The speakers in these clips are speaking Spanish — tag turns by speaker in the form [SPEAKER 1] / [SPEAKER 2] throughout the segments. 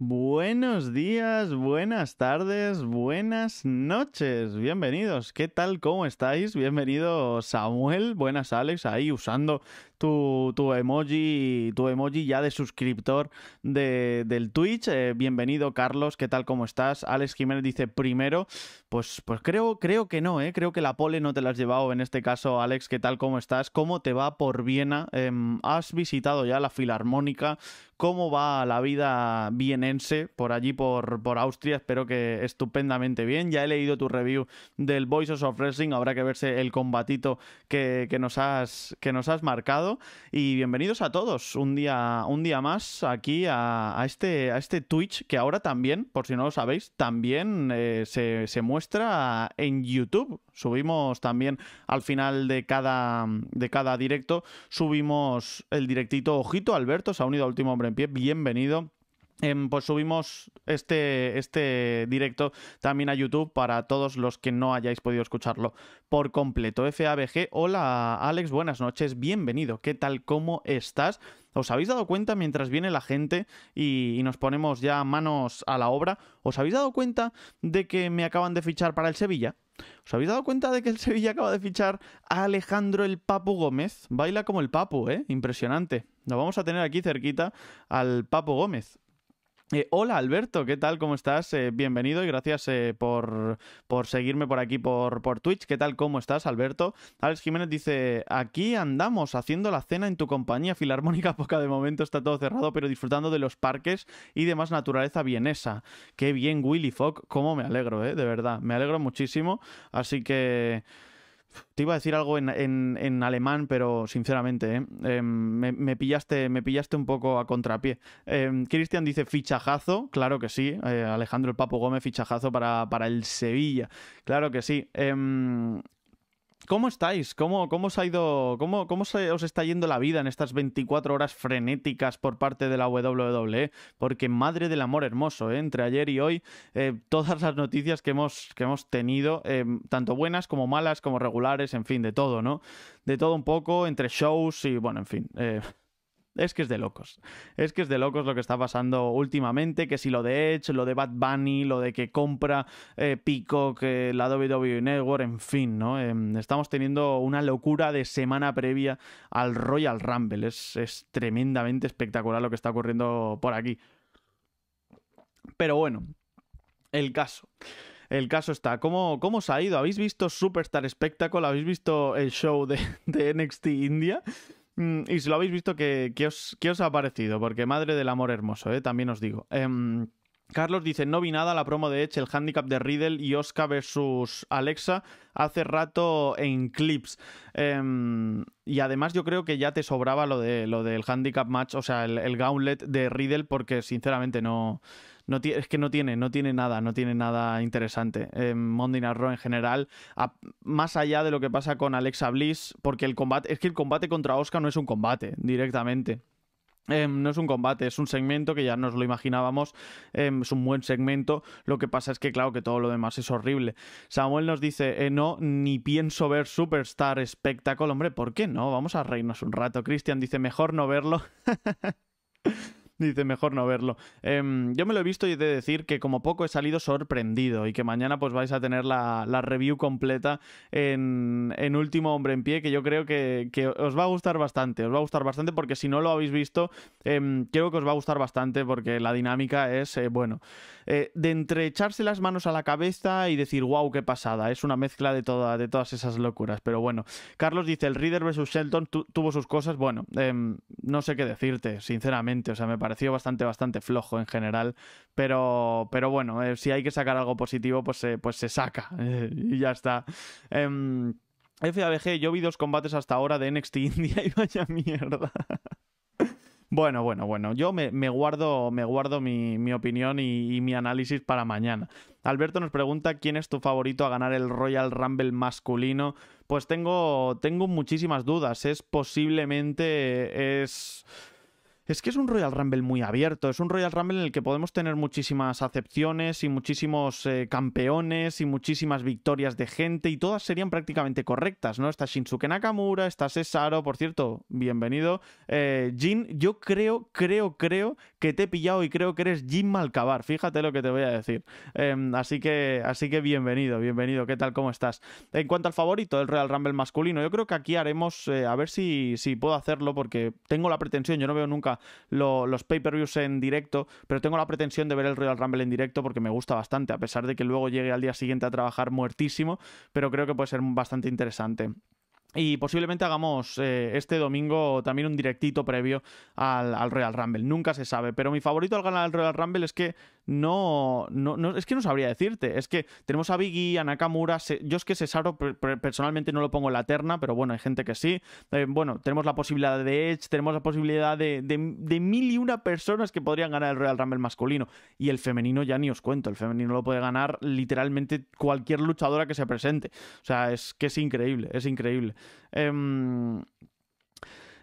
[SPEAKER 1] Buenos días, buenas tardes, buenas noches, bienvenidos. ¿Qué tal? ¿Cómo estáis? Bienvenido Samuel, buenas Alex, ahí usando tu, emoji, tu emoji ya de suscriptor del Twitch. Eh, bienvenido, Carlos, ¿qué tal? ¿Cómo estás? Alex Jiménez dice primero. Pues, pues creo, creo que no, ¿eh? Creo que la pole no te la has llevado en este caso, Alex. ¿Qué tal? ¿Cómo estás? ¿Cómo te va por Viena? Em, ¿Has visitado ya la Filarmónica? ¿Cómo va la vida vienense por allí, por, por Austria? Espero que estupendamente bien. Ya he leído tu review del Voices of Wrestling. Habrá que verse el combatito que nos, has, que nos has marcado y bienvenidos a todos un día, un día más aquí a, este, a este Twitch que ahora también, por si no lo sabéis, también eh, se, muestra en YouTube. Subimos también al final de cada, de cada directo, subimos el directito Ojito Alberto, se ha unido al Último Hombre en Pie, bienvenido. Em, pues subimos este, este directo también a YouTube para todos los que no hayáis podido escucharlo por completo. FABG, hola Alex, buenas noches, bienvenido, ¿qué tal? ¿Cómo estás? ¿Os habéis dado cuenta mientras viene la gente y, nos ponemos ya manos a la obra? ¿Os habéis dado cuenta de que me acaban de fichar para el Sevilla? ¿Os habéis dado cuenta de que el Sevilla acaba de fichar a Alejandro el Papu Gómez? Baila como el Papu, ¿eh? Impresionante. Lo vamos a tener aquí cerquita al Papu Gómez. Eh, hola Alberto, ¿qué tal? ¿Cómo estás? Eh, bienvenido y gracias eh, por, seguirme por aquí por, Twitch. ¿Qué tal? ¿Cómo estás, Alberto? Alex Jiménez dice, aquí andamos haciendo la cena en tu compañía filarmónica, poca de momento está todo cerrado, pero disfrutando de los parques y demás naturaleza vienesa. Qué bien, Willy Fogg, cómo me alegro, ¿eh? De verdad, me alegro muchísimo. Así que... Te iba a decir algo en, alemán, pero sinceramente, ¿eh? em, me, pillaste, me pillaste un poco a contrapié. Em, Cristian dice fichajazo, claro que sí. Eh, Alejandro el Papo Gómez, fichajazo para, para el Sevilla, claro que sí. Em, ¿Cómo estáis? ¿Cómo, cómo os ha ido? ¿Cómo, cómo os está yendo la vida en estas 24 horas frenéticas por parte de la WWE? Porque madre del amor hermoso, ¿eh? entre ayer y hoy, eh, todas las noticias que hemos, que hemos tenido, eh, tanto buenas como malas, como regulares, en fin, de todo, ¿no? De todo un poco, entre shows y bueno, en fin. Es que es de locos. Es que es de locos lo que está pasando últimamente, que si lo de Edge, lo de Bad Bunny, lo de que compra eh, Pico, que eh, la WWE Network, en fin, ¿no? Em, estamos teniendo una locura de semana previa al Royal Rumble. Es, tremendamente espectacular lo que está ocurriendo por aquí. Pero bueno, el caso. El caso está, ¿cómo, cómo os ha ido? ¿Habéis visto Superstar Spectacle? ¿Habéis visto el show de, de NXT India? Mm, y si lo habéis visto, ¿qué, os, ha parecido? Porque madre del amor hermoso, ¿eh? también os digo. Em, Carlos dice, no vi nada la promo de Edge, el handicap de Riddle y Oscar versus Alexa hace rato en clips. Em, y además yo creo que ya te sobraba lo, de, lo del handicap match, o sea, el, el gauntlet de Riddle porque sinceramente no es que no tiene, no tiene nada, no tiene nada interesante. Eh, Monday en general, más allá de lo que pasa con Alexa Bliss, porque el combate, es que el combate contra Oscar no es un combate directamente. Eh, no es un combate, es un segmento que ya nos lo imaginábamos, eh, es un buen segmento, lo que pasa es que claro que todo lo demás es horrible. Samuel nos dice, eh, no, ni pienso ver Superstar Spectacle, hombre, ¿por qué no? Vamos a reírnos un rato. Cristian dice, mejor no verlo. Dice, mejor no verlo. Em, yo me lo he visto y he de decir que como poco he salido sorprendido y que mañana pues vais a tener la, review completa en, Último Hombre en Pie, que yo creo que, os va a gustar bastante. Os va a gustar bastante porque si no lo habéis visto, eh, creo que os va a gustar bastante porque la dinámica es, eh, bueno, eh, de entre echarse las manos a la cabeza y decir, wow, qué pasada. Es una mezcla de, toda, de todas esas locuras. Pero bueno, Carlos dice, el Reader vs. Shelton tuvo sus cosas. Bueno, em, no sé qué decirte, sinceramente. O sea, me parece pareció bastante, bastante flojo en general. Pero, pero bueno, eh, si hay que sacar algo positivo, pues, pues se saca. y ya está. Em, FABG, yo vi dos combates hasta ahora de NXT India y vaya mierda. Bueno, bueno, bueno. Yo me, guardo, me guardo mi, opinión y, mi análisis para mañana. Alberto nos pregunta quién es tu favorito a ganar el Royal Rumble masculino. Pues tengo, tengo muchísimas dudas. Es posiblemente es es que es un Royal Rumble muy abierto, es un Royal Rumble en el que podemos tener muchísimas acepciones y muchísimos eh, campeones y muchísimas victorias de gente y todas serían prácticamente correctas, ¿no? Está Shinsuke Nakamura, está Cesaro, por cierto, bienvenido. Eh, Jin, yo creo, creo, creo que te he pillado y creo que eres Jim Malcabar. Fíjate lo que te voy a decir. Em, así, que, así que bienvenido, bienvenido. ¿Qué tal? ¿Cómo estás? En cuanto al favorito del Real Rumble masculino, yo creo que aquí haremos, eh, a ver si, si puedo hacerlo, porque tengo la pretensión, yo no veo nunca los pay-per-views en directo, pero tengo la pretensión de ver el Real Rumble en directo porque me gusta bastante, a pesar de que luego llegue al día siguiente a trabajar muertísimo, pero creo que puede ser bastante interesante. Y posiblemente hagamos eh, este domingo también un directito previo al, al, Royal Rumble. Nunca se sabe. Pero mi favorito al ganar el Royal Rumble es que no, no, es que no sabría decirte. Es que tenemos a Biggie, a Nakamura. yo es que Cesaro personalmente no lo pongo en la terna, pero bueno, hay gente que sí. Eh, bueno, tenemos la posibilidad de Edge, tenemos la posibilidad de, de, mil y una personas que podrían ganar el Royal Rumble masculino. Y el femenino ya ni os cuento. El femenino lo puede ganar literalmente cualquier luchadora que se presente. O sea, es que es increíble, es increíble. Em,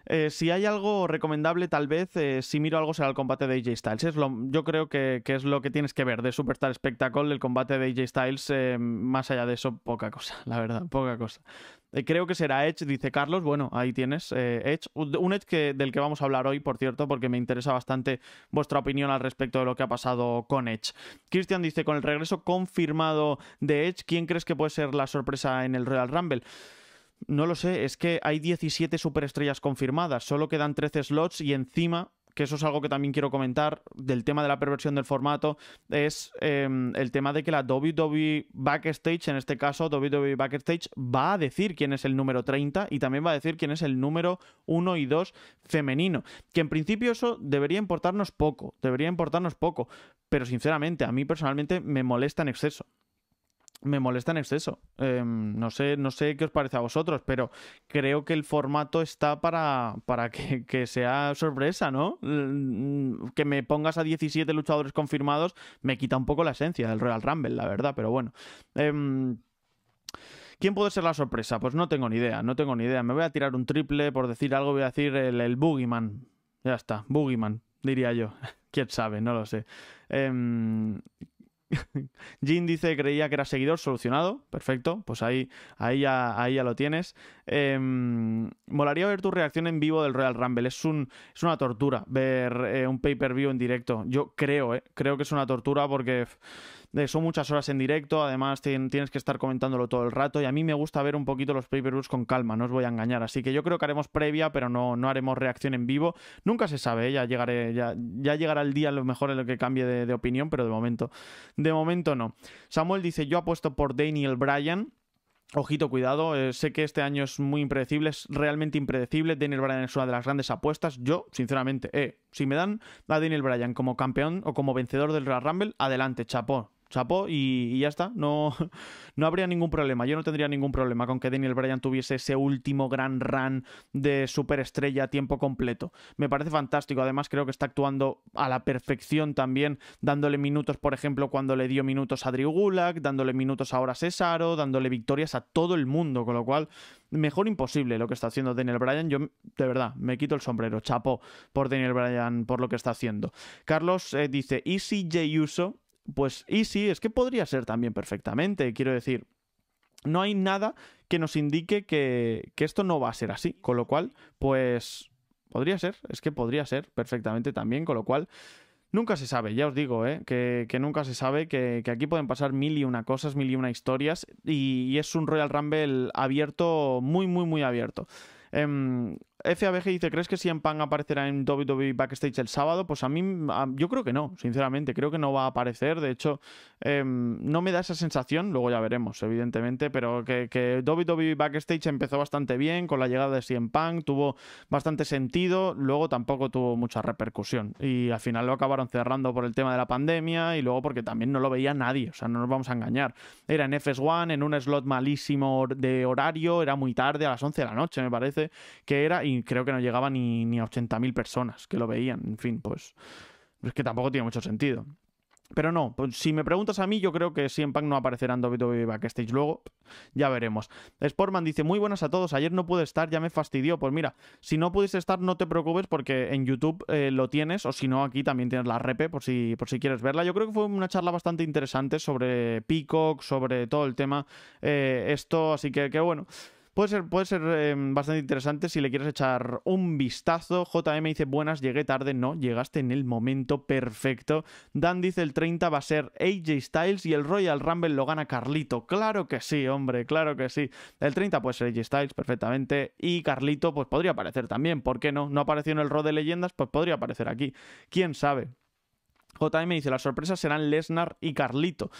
[SPEAKER 1] eh, si hay algo recomendable, tal vez, eh, si miro algo será el combate de AJ Styles. yo creo que, es lo que tienes que ver de Superstar Spectacle, el combate de AJ Styles. Eh, más allá de eso, poca cosa, la verdad, poca cosa. creo que será Edge, dice Carlos. Bueno, ahí tienes Edge. Un Edge del que vamos a hablar hoy, por cierto, porque me interesa bastante vuestra opinión al respecto de lo que ha pasado con Edge. Christian dice, con el regreso confirmado de Edge, ¿quién crees que puede ser la sorpresa en el Royal Rumble? No lo sé, es que hay 17 superestrellas confirmadas, solo quedan 13 slots y encima que eso es algo que también quiero comentar del tema de la perversión del formato, es em, el tema de que la WWE Backstage, en este caso WWE Backstage, va a decir quién es el número 30 y también va a decir quién es el número 1 y 2 femenino. Que en principio eso debería importarnos poco, debería importarnos poco, pero sinceramente a mí personalmente me molesta en exceso me molesta en exceso. Em, no, sé, no sé qué os parece a vosotros, pero creo que el formato está para, para que, sea sorpresa, ¿no? Mm, que me pongas a 17 luchadores confirmados me quita un poco la esencia del Royal Rumble, la verdad, pero bueno. Em, ¿Quién puede ser la sorpresa? Pues no tengo ni idea, no tengo ni idea. Me voy a tirar un triple por decir algo, voy a decir el, el Boogeyman. Ya está, Boogeyman, diría yo. ¿Quién sabe? No lo sé. Eh, Jin dice que creía que era seguidor solucionado. Perfecto, pues ahí, ahí, ya, ahí ya lo tienes. Eh, molaría ver tu reacción en vivo del Royal Rumble. Es, un, es una tortura ver eh, un pay-per-view en directo. Yo creo, eh, creo que es una tortura porque son muchas horas en directo, además tienes que estar comentándolo todo el rato y a mí me gusta ver un poquito los pay con calma, no os voy a engañar. Así que yo creo que haremos previa, pero no, no haremos reacción en vivo. Nunca se sabe, ¿eh? ya, llegará el día a lo mejor en lo que cambie de, opinión, pero de momento, de momento no. Samuel dice, yo apuesto por Daniel Bryan. Ojito, cuidado, eh, sé que este año es muy impredecible, es realmente impredecible. Daniel Bryan es una de las grandes apuestas. Yo, sinceramente, eh, si me dan a Daniel Bryan como campeón o como vencedor del Royal Rumble, adelante, chapó chapó y, ya está. No, no habría ningún problema. Yo no tendría ningún problema con que Daniel Bryan tuviese ese último gran run de superestrella a tiempo completo. Me parece fantástico. Además, creo que está actuando a la perfección también, dándole minutos, por ejemplo, cuando le dio minutos a Drew Gulak, dándole minutos ahora a Cesaro, dándole victorias a todo el mundo. Con lo cual, mejor imposible lo que está haciendo Daniel Bryan. Yo, de verdad, me quito el sombrero. Chapó por Daniel Bryan por lo que está haciendo. Carlos eh, dice: ¿Y si Uso pues y sí, es que podría ser también perfectamente, quiero decir, no hay nada que nos indique que, esto no va a ser así, con lo cual, pues podría ser, es que podría ser perfectamente también, con lo cual... Nunca se sabe, ya os digo, ¿eh? que, nunca se sabe, que, aquí pueden pasar mil y una cosas, mil y una historias, y, es un Royal Rumble abierto, muy, muy, muy abierto. Eh, FABG dice, ¿crees que CM Punk aparecerá en WWE Backstage el sábado? Pues a mí, yo creo que no, sinceramente, creo que no va a aparecer. De hecho, em, no me da esa sensación, luego ya veremos, evidentemente, pero que, WWE e Backstage empezó bastante bien con la llegada de CM Punk, tuvo bastante sentido, luego tampoco tuvo mucha repercusión. Y al final lo acabaron cerrando por el tema de la pandemia y luego porque también no lo veía nadie, o sea, no nos vamos a engañar. Era en FS1, en un slot malísimo de horario, era muy tarde, a las 11 de la noche me parece, que era creo que no llegaba ni, a 80.000 personas que lo veían. En fin, pues es que tampoco tiene mucho sentido. Pero no, pues si me preguntas a mí, yo creo que en Punk no aparecerán en WWE Backstage luego. Ya veremos. Sportman dice, muy buenas a todos, ayer no pude estar, ya me fastidió. Pues mira, si no pudiste estar, no te preocupes porque en YouTube eh, lo tienes, o si no, aquí también tienes la repe por si, por si quieres verla. Yo creo que fue una charla bastante interesante sobre Peacock, sobre todo el tema eh, esto, así que, que bueno. Puede ser, puede ser em, bastante interesante si le quieres echar un vistazo. JM dice, buenas, llegué tarde. No, llegaste en el momento perfecto. Dan dice, el 30 va a ser AJ Styles y el Royal Rumble lo gana Carlito. Claro que sí, hombre, claro que sí. El 30 puede ser AJ Styles perfectamente y Carlito pues podría aparecer también. ¿Por qué no? No apareció en el Raw de Leyendas, pues podría aparecer aquí. ¿Quién sabe? JM dice, las sorpresas serán Lesnar y Carlito.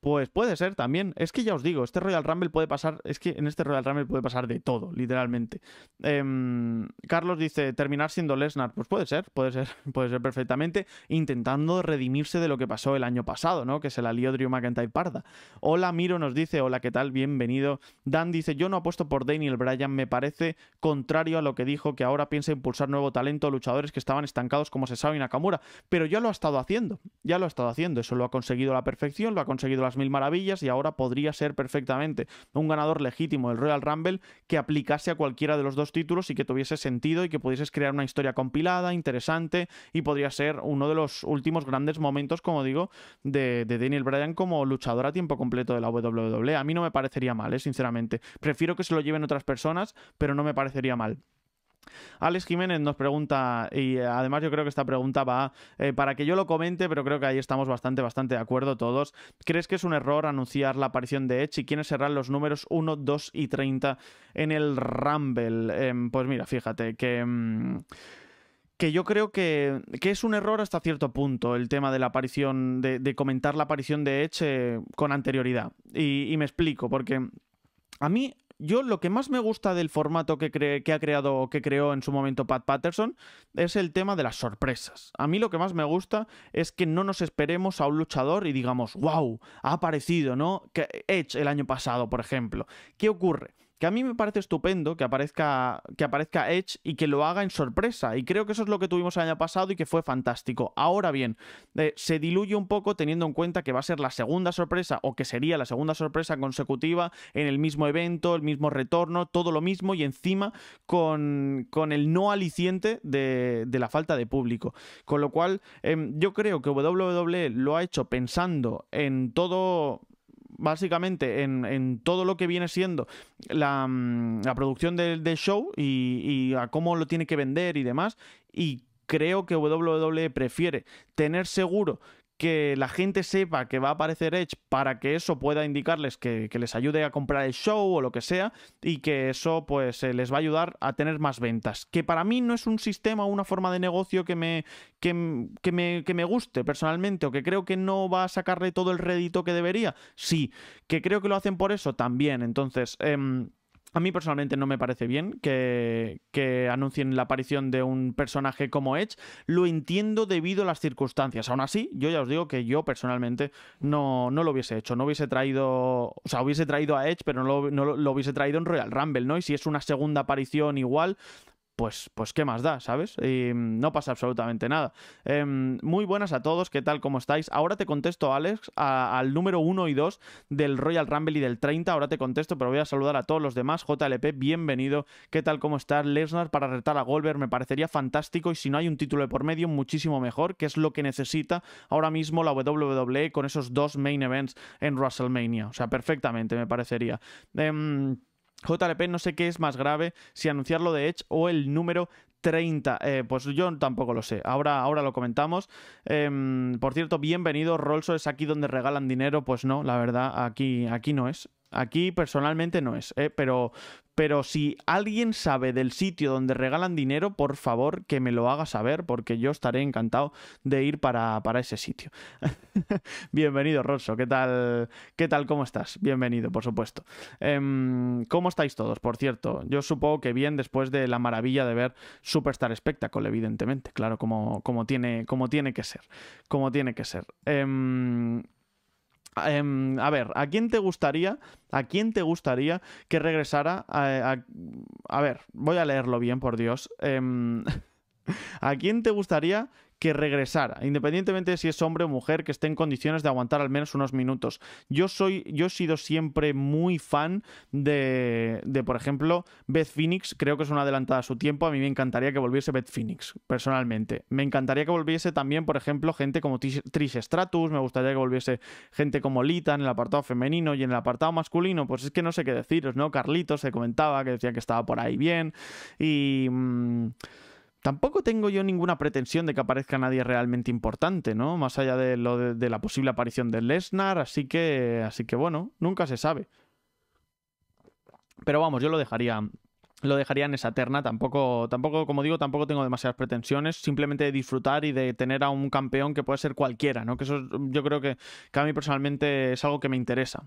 [SPEAKER 1] Pues puede ser también. Es que ya os digo, este Royal Rumble puede pasar. Es que en este Royal Rumble puede pasar de todo, literalmente. Em, Carlos dice: terminar siendo Lesnar. Pues puede ser, puede ser, puede ser perfectamente. Intentando redimirse de lo que pasó el año pasado, ¿no? Que se la lió Drew McIntyre parda. Hola, Miro nos dice: Hola, ¿qué tal? Bienvenido. Dan dice: Yo no apuesto por Daniel Bryan. Me parece contrario a lo que dijo que ahora piensa impulsar nuevo talento, luchadores que estaban estancados como se y Nakamura. Pero ya lo ha estado haciendo. Ya lo ha estado haciendo. Eso lo ha conseguido a la perfección, lo ha conseguido la mil maravillas y ahora podría ser perfectamente un ganador legítimo del Royal Rumble que aplicase a cualquiera de los dos títulos y que tuviese sentido y que pudieses crear una historia compilada, interesante y podría ser uno de los últimos grandes momentos, como digo, de, Daniel Bryan como luchador a tiempo completo de la WWE. A mí no me parecería mal, ¿eh? sinceramente. Prefiero que se lo lleven otras personas, pero no me parecería mal. Alex Jiménez nos pregunta, y eh, además yo creo que esta pregunta va eh, para que yo lo comente, pero creo que ahí estamos bastante, bastante de acuerdo todos. ¿Crees que es un error anunciar la aparición de Edge y quiénes serán los números 1, 2 y 30 en el Rumble? Em, pues mira, fíjate que... Mm, que yo creo que, que, es un error hasta cierto punto el tema de la aparición, de, comentar la aparición de Edge eh, con anterioridad. y me explico, porque a mí yo lo que más me gusta del formato que, que ha creado, que creó en su momento Pat Patterson, es el tema de las sorpresas. A mí lo que más me gusta es que no nos esperemos a un luchador y digamos, wow, ha aparecido, ¿no? Edge el año pasado, por ejemplo. ¿Qué ocurre? que a mí me parece estupendo que aparezca, que aparezca Edge y que lo haga en sorpresa. Y creo que eso es lo que tuvimos el año pasado y que fue fantástico. Ahora bien, eh, se diluye un poco teniendo en cuenta que va a ser la segunda sorpresa o que sería la segunda sorpresa consecutiva en el mismo evento, el mismo retorno, todo lo mismo y encima con, el no aliciente de, la falta de público. Con lo cual, em, yo creo que WWE lo ha hecho pensando en todo básicamente en, todo lo que viene siendo la, mm, producción del show y, y a cómo lo tiene que vender y demás. Y creo que WWE prefiere tener seguro que la gente sepa que va a aparecer Edge para que eso pueda indicarles que, les ayude a comprar el show o lo que sea y que eso pues eh, les va a ayudar a tener más ventas. Que para mí no es un sistema o una forma de negocio que me, que, que, me, que me guste personalmente o que creo que no va a sacarle todo el rédito que debería. Sí, que creo que lo hacen por eso también. Entonces... Eh, a mí personalmente no me parece bien que, que, anuncien la aparición de un personaje como Edge. Lo entiendo debido a las circunstancias. Aún así, yo ya os digo que yo personalmente no, no lo hubiese hecho. No hubiese traído. O sea, hubiese traído a Edge, pero no lo, no lo hubiese traído en Royal Rumble, ¿no? Y si es una segunda aparición igual, pues, pues qué más da, ¿sabes? Mm, no pasa absolutamente nada. Em, muy buenas a todos, ¿qué tal? ¿Cómo estáis? Ahora te contesto, Alex, al número 1 y 2 del Royal Rumble y del 30. Ahora te contesto, pero voy a saludar a todos los demás. JLP, bienvenido. ¿Qué tal? ¿Cómo estás? Lesnar para retar a Goldberg me parecería fantástico y si no hay un título de por medio, muchísimo mejor, que es lo que necesita ahora mismo la WWE con esos dos main events en WrestleMania. O sea, perfectamente me parecería. Em, JLP no sé qué es más grave, si anunciarlo de Edge o el número 30. Eh, pues yo tampoco lo sé. Ahora, ahora lo comentamos. Em, por cierto, bienvenido. Rolso es aquí donde regalan dinero. Pues no, la verdad, aquí, aquí no es. Aquí personalmente no es, eh, pero, pero si alguien sabe del sitio donde regalan dinero, por favor que me lo haga saber, porque yo estaré encantado de ir para, para ese sitio. Bienvenido, Rosso, ¿qué tal? ¿Qué tal? ¿Cómo estás? Bienvenido, por supuesto. Em, ¿Cómo estáis todos? Por cierto, yo supongo que bien después de la maravilla de ver Superstar Spectacle, evidentemente, claro, como, como, tiene, como tiene que ser. Como tiene que ser. Em, Ah, em, a ver, ¿a quién te gustaría? ¿A quién te gustaría que regresara? A, a, ver, voy a leerlo bien, por Dios. Em, ¿A quién te gustaría que regresara, independientemente de si es hombre o mujer, que esté en condiciones de aguantar al menos unos minutos. Yo soy, yo he sido siempre muy fan de, de por ejemplo, Beth Phoenix, creo que es una adelantada a su tiempo, a mí me encantaría que volviese Beth Phoenix, personalmente. Me encantaría que volviese también, por ejemplo, gente como Trish Stratus, me gustaría que volviese gente como Lita en el apartado femenino y en el apartado masculino, pues es que no sé qué deciros, ¿no? Carlitos se comentaba que decía que estaba por ahí bien y... Mm, Tampoco tengo yo ninguna pretensión de que aparezca nadie realmente importante, ¿no? Más allá de, lo de, la posible aparición de Lesnar, así que, así que bueno, nunca se sabe. Pero vamos, yo lo dejaría, lo dejaría en esa terna. Tampoco, tampoco, como digo, tampoco tengo demasiadas pretensiones. Simplemente de disfrutar y de tener a un campeón que puede ser cualquiera, ¿no? Que eso yo creo que, que a mí personalmente es algo que me interesa.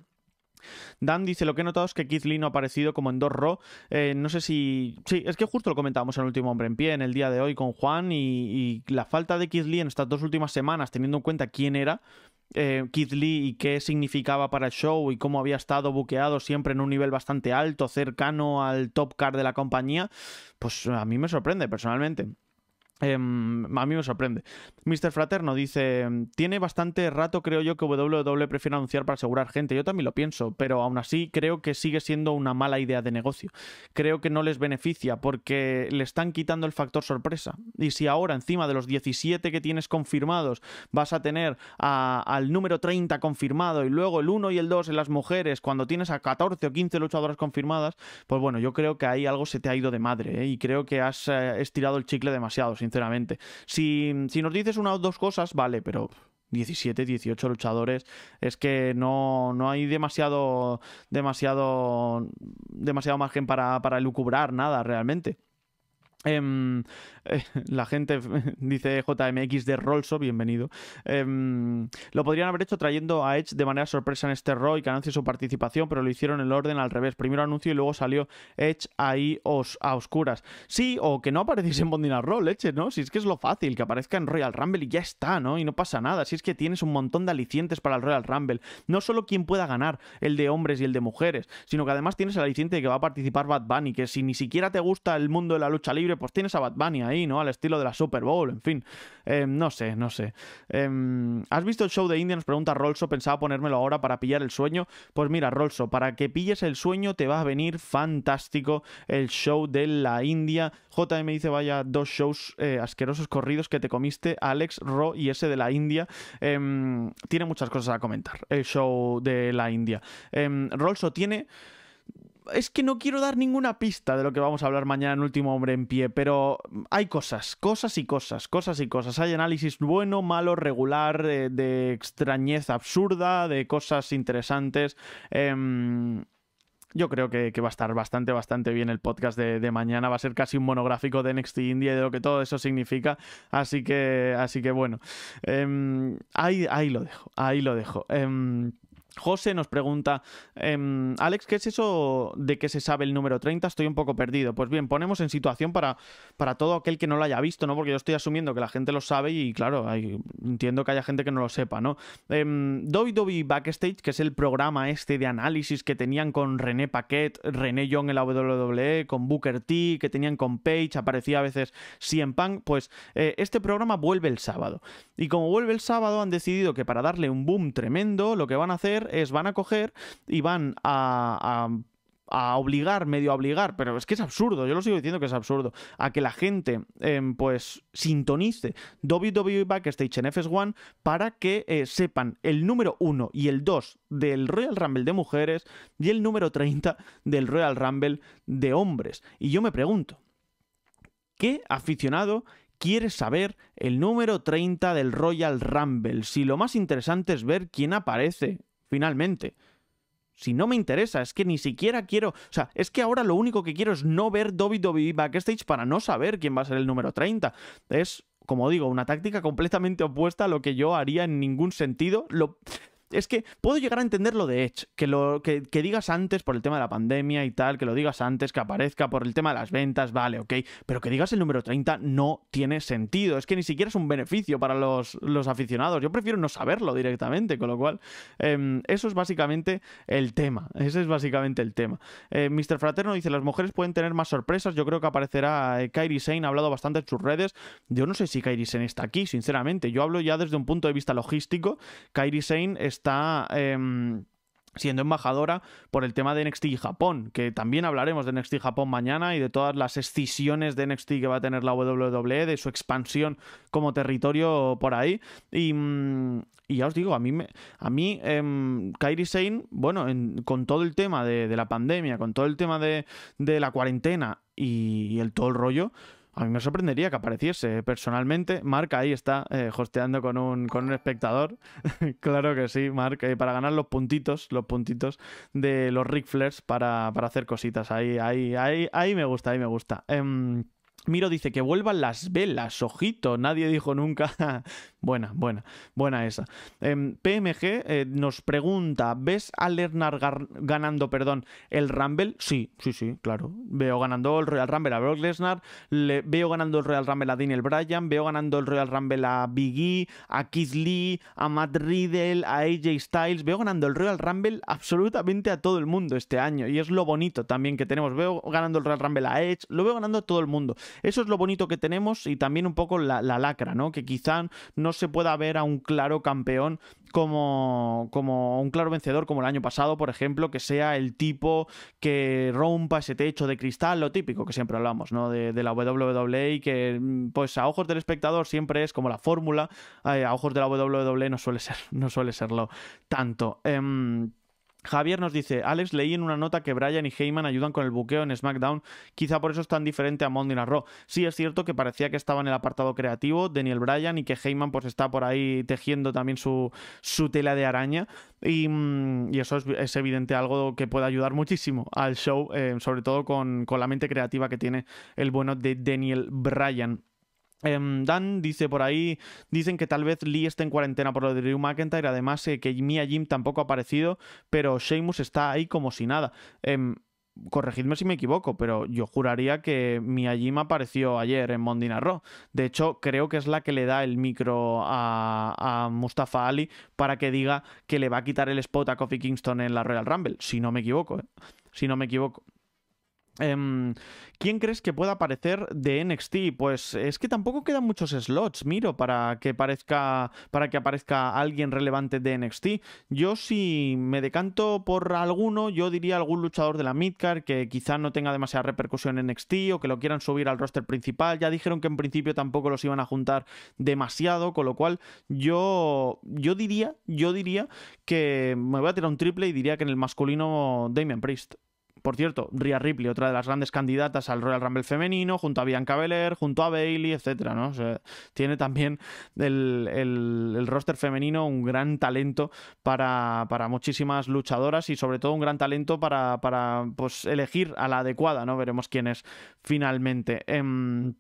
[SPEAKER 1] Dan dice, lo que he notado es que Keith Lee no ha aparecido como en dos Raw. Eh, no sé si... Sí, es que justo lo comentábamos en el último hombre en pie, en el día de hoy con Juan, y, la falta de Keith Lee en estas dos últimas semanas, teniendo en cuenta quién era, eh, Keith Lee y qué significaba para el show y cómo había estado buqueado siempre en un nivel bastante alto, cercano al top car de la compañía, pues a mí me sorprende personalmente. Em, a mí me sorprende. Mr. Fraterno dice: Tiene bastante rato, creo yo, que WW e prefiere anunciar para asegurar gente. Yo también lo pienso, pero aún así creo que sigue siendo una mala idea de negocio. Creo que no les beneficia porque le están quitando el factor sorpresa. Y si ahora, encima de los 17 que tienes confirmados, vas a tener al número 30 confirmado y luego el 1 y el 2 en las mujeres, cuando tienes a 14 o 15 luchadoras confirmadas, pues bueno, yo creo que ahí algo se te ha ido de madre ¿eh? y creo que has eh, estirado el chicle demasiado, sinceramente. Si, nos dices una o dos cosas, vale, pero 17, 18 luchadores. Es que no, hay demasiado, demasiado, demasiado margen para, para lucubrar nada realmente. Em, eh, la gente dice JMX de Rolso, bienvenido. Em, lo podrían haber hecho trayendo a Edge de manera sorpresa en este Raw y que anuncie su participación, pero lo hicieron en el orden al revés. Primero anuncio y luego salió Edge ahí a oscuras. Sí, o que no apareciese en Bondina Roll, Edge ¿no? Si es que es lo fácil, que aparezca en Royal Rumble y ya está, ¿no? Y no pasa nada. Si es que tienes un montón de alicientes para el Royal Rumble. No solo quien pueda ganar, el de hombres y el de mujeres, sino que además tienes el aliciente de que va a participar Bad Bunny, que si ni siquiera te gusta el mundo de la lucha libre, pues tienes a Bad Bunny ahí, ¿no? Al estilo de la Super Bowl, en fin. Em, no sé, no sé. Em, ¿Has visto el show de India? Nos pregunta Rolso, pensaba ponérmelo ahora para pillar el sueño. Pues mira, Rolso, para que pilles el sueño te va a venir fantástico el show de la India. JM dice, vaya, dos shows eh, asquerosos corridos que te comiste, Alex, Ro y ese de la India. Em, tiene muchas cosas a comentar, el show de la India. Rolso tiene es que no quiero dar ninguna pista de lo que vamos a hablar mañana en Último Hombre en Pie, pero hay cosas, cosas y cosas, cosas y cosas. Hay análisis bueno, malo, regular, de extrañeza absurda, de cosas interesantes. Em, yo creo que, va a estar bastante, bastante bien el podcast de, mañana. Va a ser casi un monográfico de Next India y de lo que todo eso significa. Así que, así que bueno, em, ahí, ahí lo dejo, ahí lo dejo. Em, José nos pregunta, em, Alex, ¿qué es eso de que se sabe el número 30? Estoy un poco perdido. Pues bien, ponemos en situación para, para todo aquel que no lo haya visto, ¿no? Porque yo estoy asumiendo que la gente lo sabe y claro, entiendo que haya gente que no lo sepa, ¿no? Ehm, Backstage, que es el programa este de análisis que tenían con René Paquet, René Young en la WWE, con Booker T, que tenían con Page, aparecía a veces CM Punk, pues eh, este programa vuelve el sábado. Y como vuelve el sábado, han decidido que para darle un boom tremendo, lo que van a hacer es van a coger y van a, obligar, medio obligar, pero es que es absurdo, yo lo sigo diciendo que es absurdo, a que la gente em, pues sintonice WWE Backstage en FS1 para que eh, sepan el número 1 y el 2 del Royal Rumble de mujeres y el número 30 del Royal Rumble de hombres. Y yo me pregunto, ¿qué aficionado quiere saber el número 30 del Royal Rumble, si lo más interesante es ver quién aparece finalmente. Si no me interesa, es que ni siquiera quiero. O sea, es que ahora lo único que quiero es no ver WWE Backstage para no saber quién va a ser el número 30. Es, como digo, una táctica completamente opuesta a lo que yo haría en ningún sentido. Lo, es que puedo llegar a entender lo de Edge, que lo que, digas antes por el tema de la pandemia y tal, que lo digas antes, que aparezca por el tema de las ventas, vale, ok, pero que digas el número 30 no tiene sentido, es que ni siquiera es un beneficio para los, aficionados, yo prefiero no saberlo directamente, con lo cual, em, eso es básicamente el tema, ese es básicamente el tema. Eh, mister Mr. Fraterno dice, las mujeres pueden tener más sorpresas, yo creo que aparecerá eh, Kairi Sane, ha hablado bastante en sus redes, yo no sé si Kairi Sane está aquí, sinceramente, yo hablo ya desde un punto de vista logístico, Kairi Sane está está em, siendo embajadora por el tema de NXT Japón, que también hablaremos de NXT Japón mañana y de todas las escisiones de NXT que va a tener la WWE, de su expansión como territorio por ahí. Y, mm, ya os digo, a mí, a mí em, Kairi Sane, bueno, con todo el tema de, la pandemia, con todo el tema de, la cuarentena y, y el todo el rollo, a mí me sorprendería que apareciese personalmente. Mark ahí está eh, hosteando con un, espectador. claro que sí, Mark, eh, para ganar los puntitos, los puntitos de los Rick Flairs para, hacer cositas. Ahí, ahí, ahí, ahí me gusta, ahí me gusta. Em, Miro dice que vuelvan las velas, ojito, nadie dijo nunca. buena, buena, buena esa. Em, PMG eh, nos pregunta: ¿ves a Lernar ganando perdón, el Rumble? Sí, sí, sí, claro. Veo ganando el Royal Rumble a Brock Lesnar, le, veo ganando el Royal Rumble a Daniel Bryan, veo ganando el Royal Rumble a Biggie a Keith Lee, a Matt Riddle, a AJ Styles. Veo ganando el Royal Rumble absolutamente a todo el mundo este año. Y es lo bonito también que tenemos. Veo ganando el Royal Rumble a Edge, lo veo ganando a todo el mundo. Eso es lo bonito que tenemos y también un poco la, lacra, ¿no? Que quizá no se pueda ver a un claro campeón como, como un claro vencedor como el año pasado, por ejemplo, que sea el tipo que rompa ese techo de cristal, lo típico que siempre hablamos, ¿no? De, la WWE y que, mm, pues, a ojos del espectador siempre es como la fórmula, a ojos de la WWE no suele ser, no suele serlo tanto. Em, Javier nos dice, Alex, leí en una nota que Bryan y Heyman ayudan con el buqueo en SmackDown, quizá por eso es tan diferente a Monday Night Raw. Sí, es cierto que parecía que estaba en el apartado creativo Daniel Bryan y que Heyman pues está por ahí tejiendo también su, tela de araña y, mm, eso es, evidente algo que puede ayudar muchísimo al show, eh, sobre todo con, con la mente creativa que tiene el bueno de Daniel Bryan. Em, Dan dice por ahí, dicen que tal vez Lee esté en cuarentena por lo de Drew McIntyre, además eh, que Mia Jim tampoco ha aparecido, pero Sheamus está ahí como si nada. Em, corregidme si me equivoco, pero yo juraría que Mia Jim apareció ayer en Mondina Raw. De hecho, creo que es la que le da el micro a, Mustafa Ali para que diga que le va a quitar el spot a Kofi Kingston en la Royal Rumble, si no me equivoco. Eh. si no me equivoco. Em, ¿Quién crees que pueda aparecer de NXT? Pues es que tampoco quedan muchos slots, miro, para que parezca, para que aparezca alguien relevante de NXT. Yo si me decanto por alguno, yo diría algún luchador de la midcard que quizá no tenga demasiada repercusión en NXT o que lo quieran subir al roster principal. Ya dijeron que en principio tampoco los iban a juntar demasiado, con lo cual yo yo diría, yo diría que me voy a tirar un triple y diría que en el masculino Damien Priest. Por cierto, Rhea Ripley, otra de las grandes candidatas al Royal Rumble femenino, junto a Bianca Belair, junto a Bailey, etc. ¿no? tiene también el, roster femenino un gran talento para, muchísimas luchadoras y sobre todo un gran talento para, pues, elegir a la adecuada, ¿no? Veremos quién es finalmente. Em,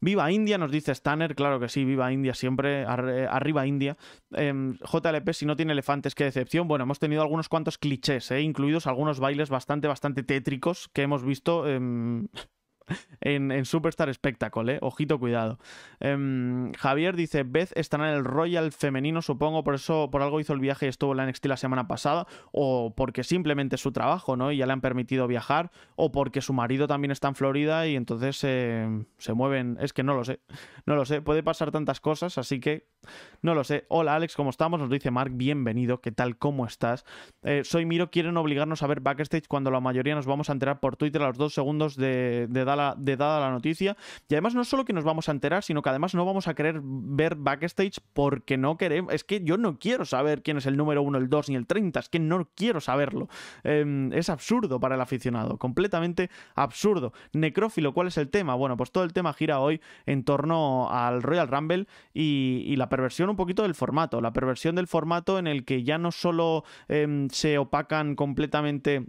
[SPEAKER 1] Viva India, nos dice Stanner, claro que sí, viva India siempre, arriba India. Em, JLP, si no tiene elefantes, qué decepción. Bueno, hemos tenido algunos cuantos clichés, ¿eh? incluidos algunos bailes bastante, bastante tétricos que hemos visto em, en, Superstar Spectacle, ¿eh? Ojito, cuidado. Em, Javier dice, Beth estará en el Royal femenino, supongo, por eso, por algo hizo el viaje y estuvo en la NXT la semana pasada, o porque simplemente su trabajo, ¿no? Y ya le han permitido viajar, o porque su marido también está en Florida y entonces se mueven, es que no lo sé, no lo sé, puede pasar tantas cosas, así que no lo sé. Hola Alex, ¿cómo estamos? Nos dice Mark, bienvenido, ¿qué tal? ¿Cómo estás? Eh, soy Miro, quieren obligarnos a ver backstage cuando la mayoría nos vamos a enterar por Twitter a los dos segundos de, de dar de dada la noticia. Y además no solo que nos vamos a enterar, sino que además no vamos a querer ver backstage porque no queremos... Es que yo no quiero saber quién es el número 1, el 2 ni el 30, es que no quiero saberlo. Em, es absurdo para el aficionado, completamente absurdo. Necrófilo, ¿cuál es el tema? Bueno, pues todo el tema gira hoy en torno al Royal Rumble y, la perversión un poquito del formato, la perversión del formato en el que ya no solo em, se opacan completamente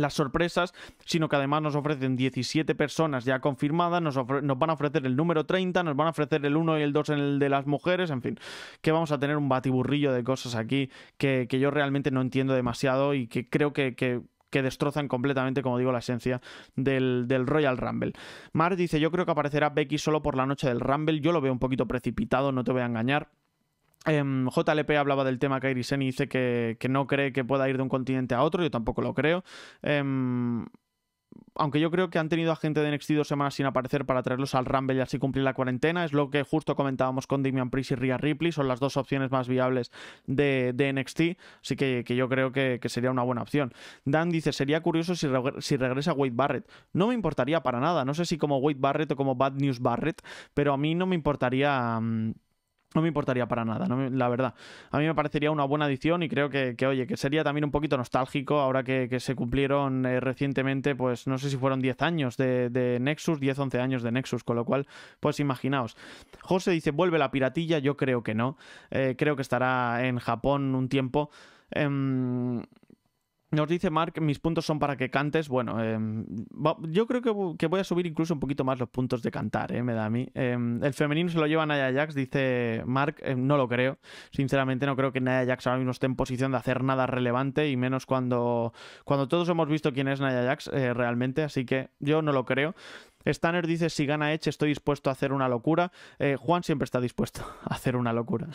[SPEAKER 1] las sorpresas, sino que además nos ofrecen 17 personas ya confirmadas, nos, van a ofrecer el número 30, nos van a ofrecer el 1 y el 2 en el de las mujeres, en fin, que vamos a tener un batiburrillo de cosas aquí que, yo realmente no entiendo demasiado y que creo que, destrozan completamente, como digo, la esencia del, del, Royal Rumble. Mar dice, yo creo que aparecerá Becky solo por la noche del Rumble, yo lo veo un poquito precipitado, no te voy a engañar. Em, JLP hablaba del tema que y dice que, no cree que pueda ir de un continente a otro, yo tampoco lo creo. Em, aunque yo creo que han tenido a gente de NXT dos semanas sin aparecer para traerlos al Rumble y así cumplir la cuarentena, es lo que justo comentábamos con Damian Priest y Rhea Ripley, son las dos opciones más viables de, NXT, así que, yo creo que, sería una buena opción. Dan dice, sería curioso si, si, regresa Wade Barrett. No me importaría para nada, no sé si como Wade Barrett o como Bad News Barrett, pero a mí no me importaría... Mm, no me importaría para nada, la verdad. A mí me parecería una buena adición y creo que, oye, que sería también un poquito nostálgico ahora que, se cumplieron eh, recientemente, pues no sé si fueron 10 años de, Nexus, 10, 11 años de Nexus, con lo cual, pues imaginaos. José dice, vuelve la piratilla, yo creo que no, eh, creo que estará en Japón un tiempo. Em, nos dice Mark, mis puntos son para que cantes. Bueno, em, yo creo que, voy a subir incluso un poquito más los puntos de cantar, eh, me da a mí. Em, el femenino se lo lleva Naya Jax, dice Mark, em, no lo creo. Sinceramente no creo que Naya Jax ahora mismo esté en posición de hacer nada relevante y menos cuando, cuando todos hemos visto quién es Naya Jax eh, realmente, así que yo no lo creo. Stanner dice, si gana Edge estoy dispuesto a hacer una locura. Eh, Juan siempre está dispuesto a hacer una locura.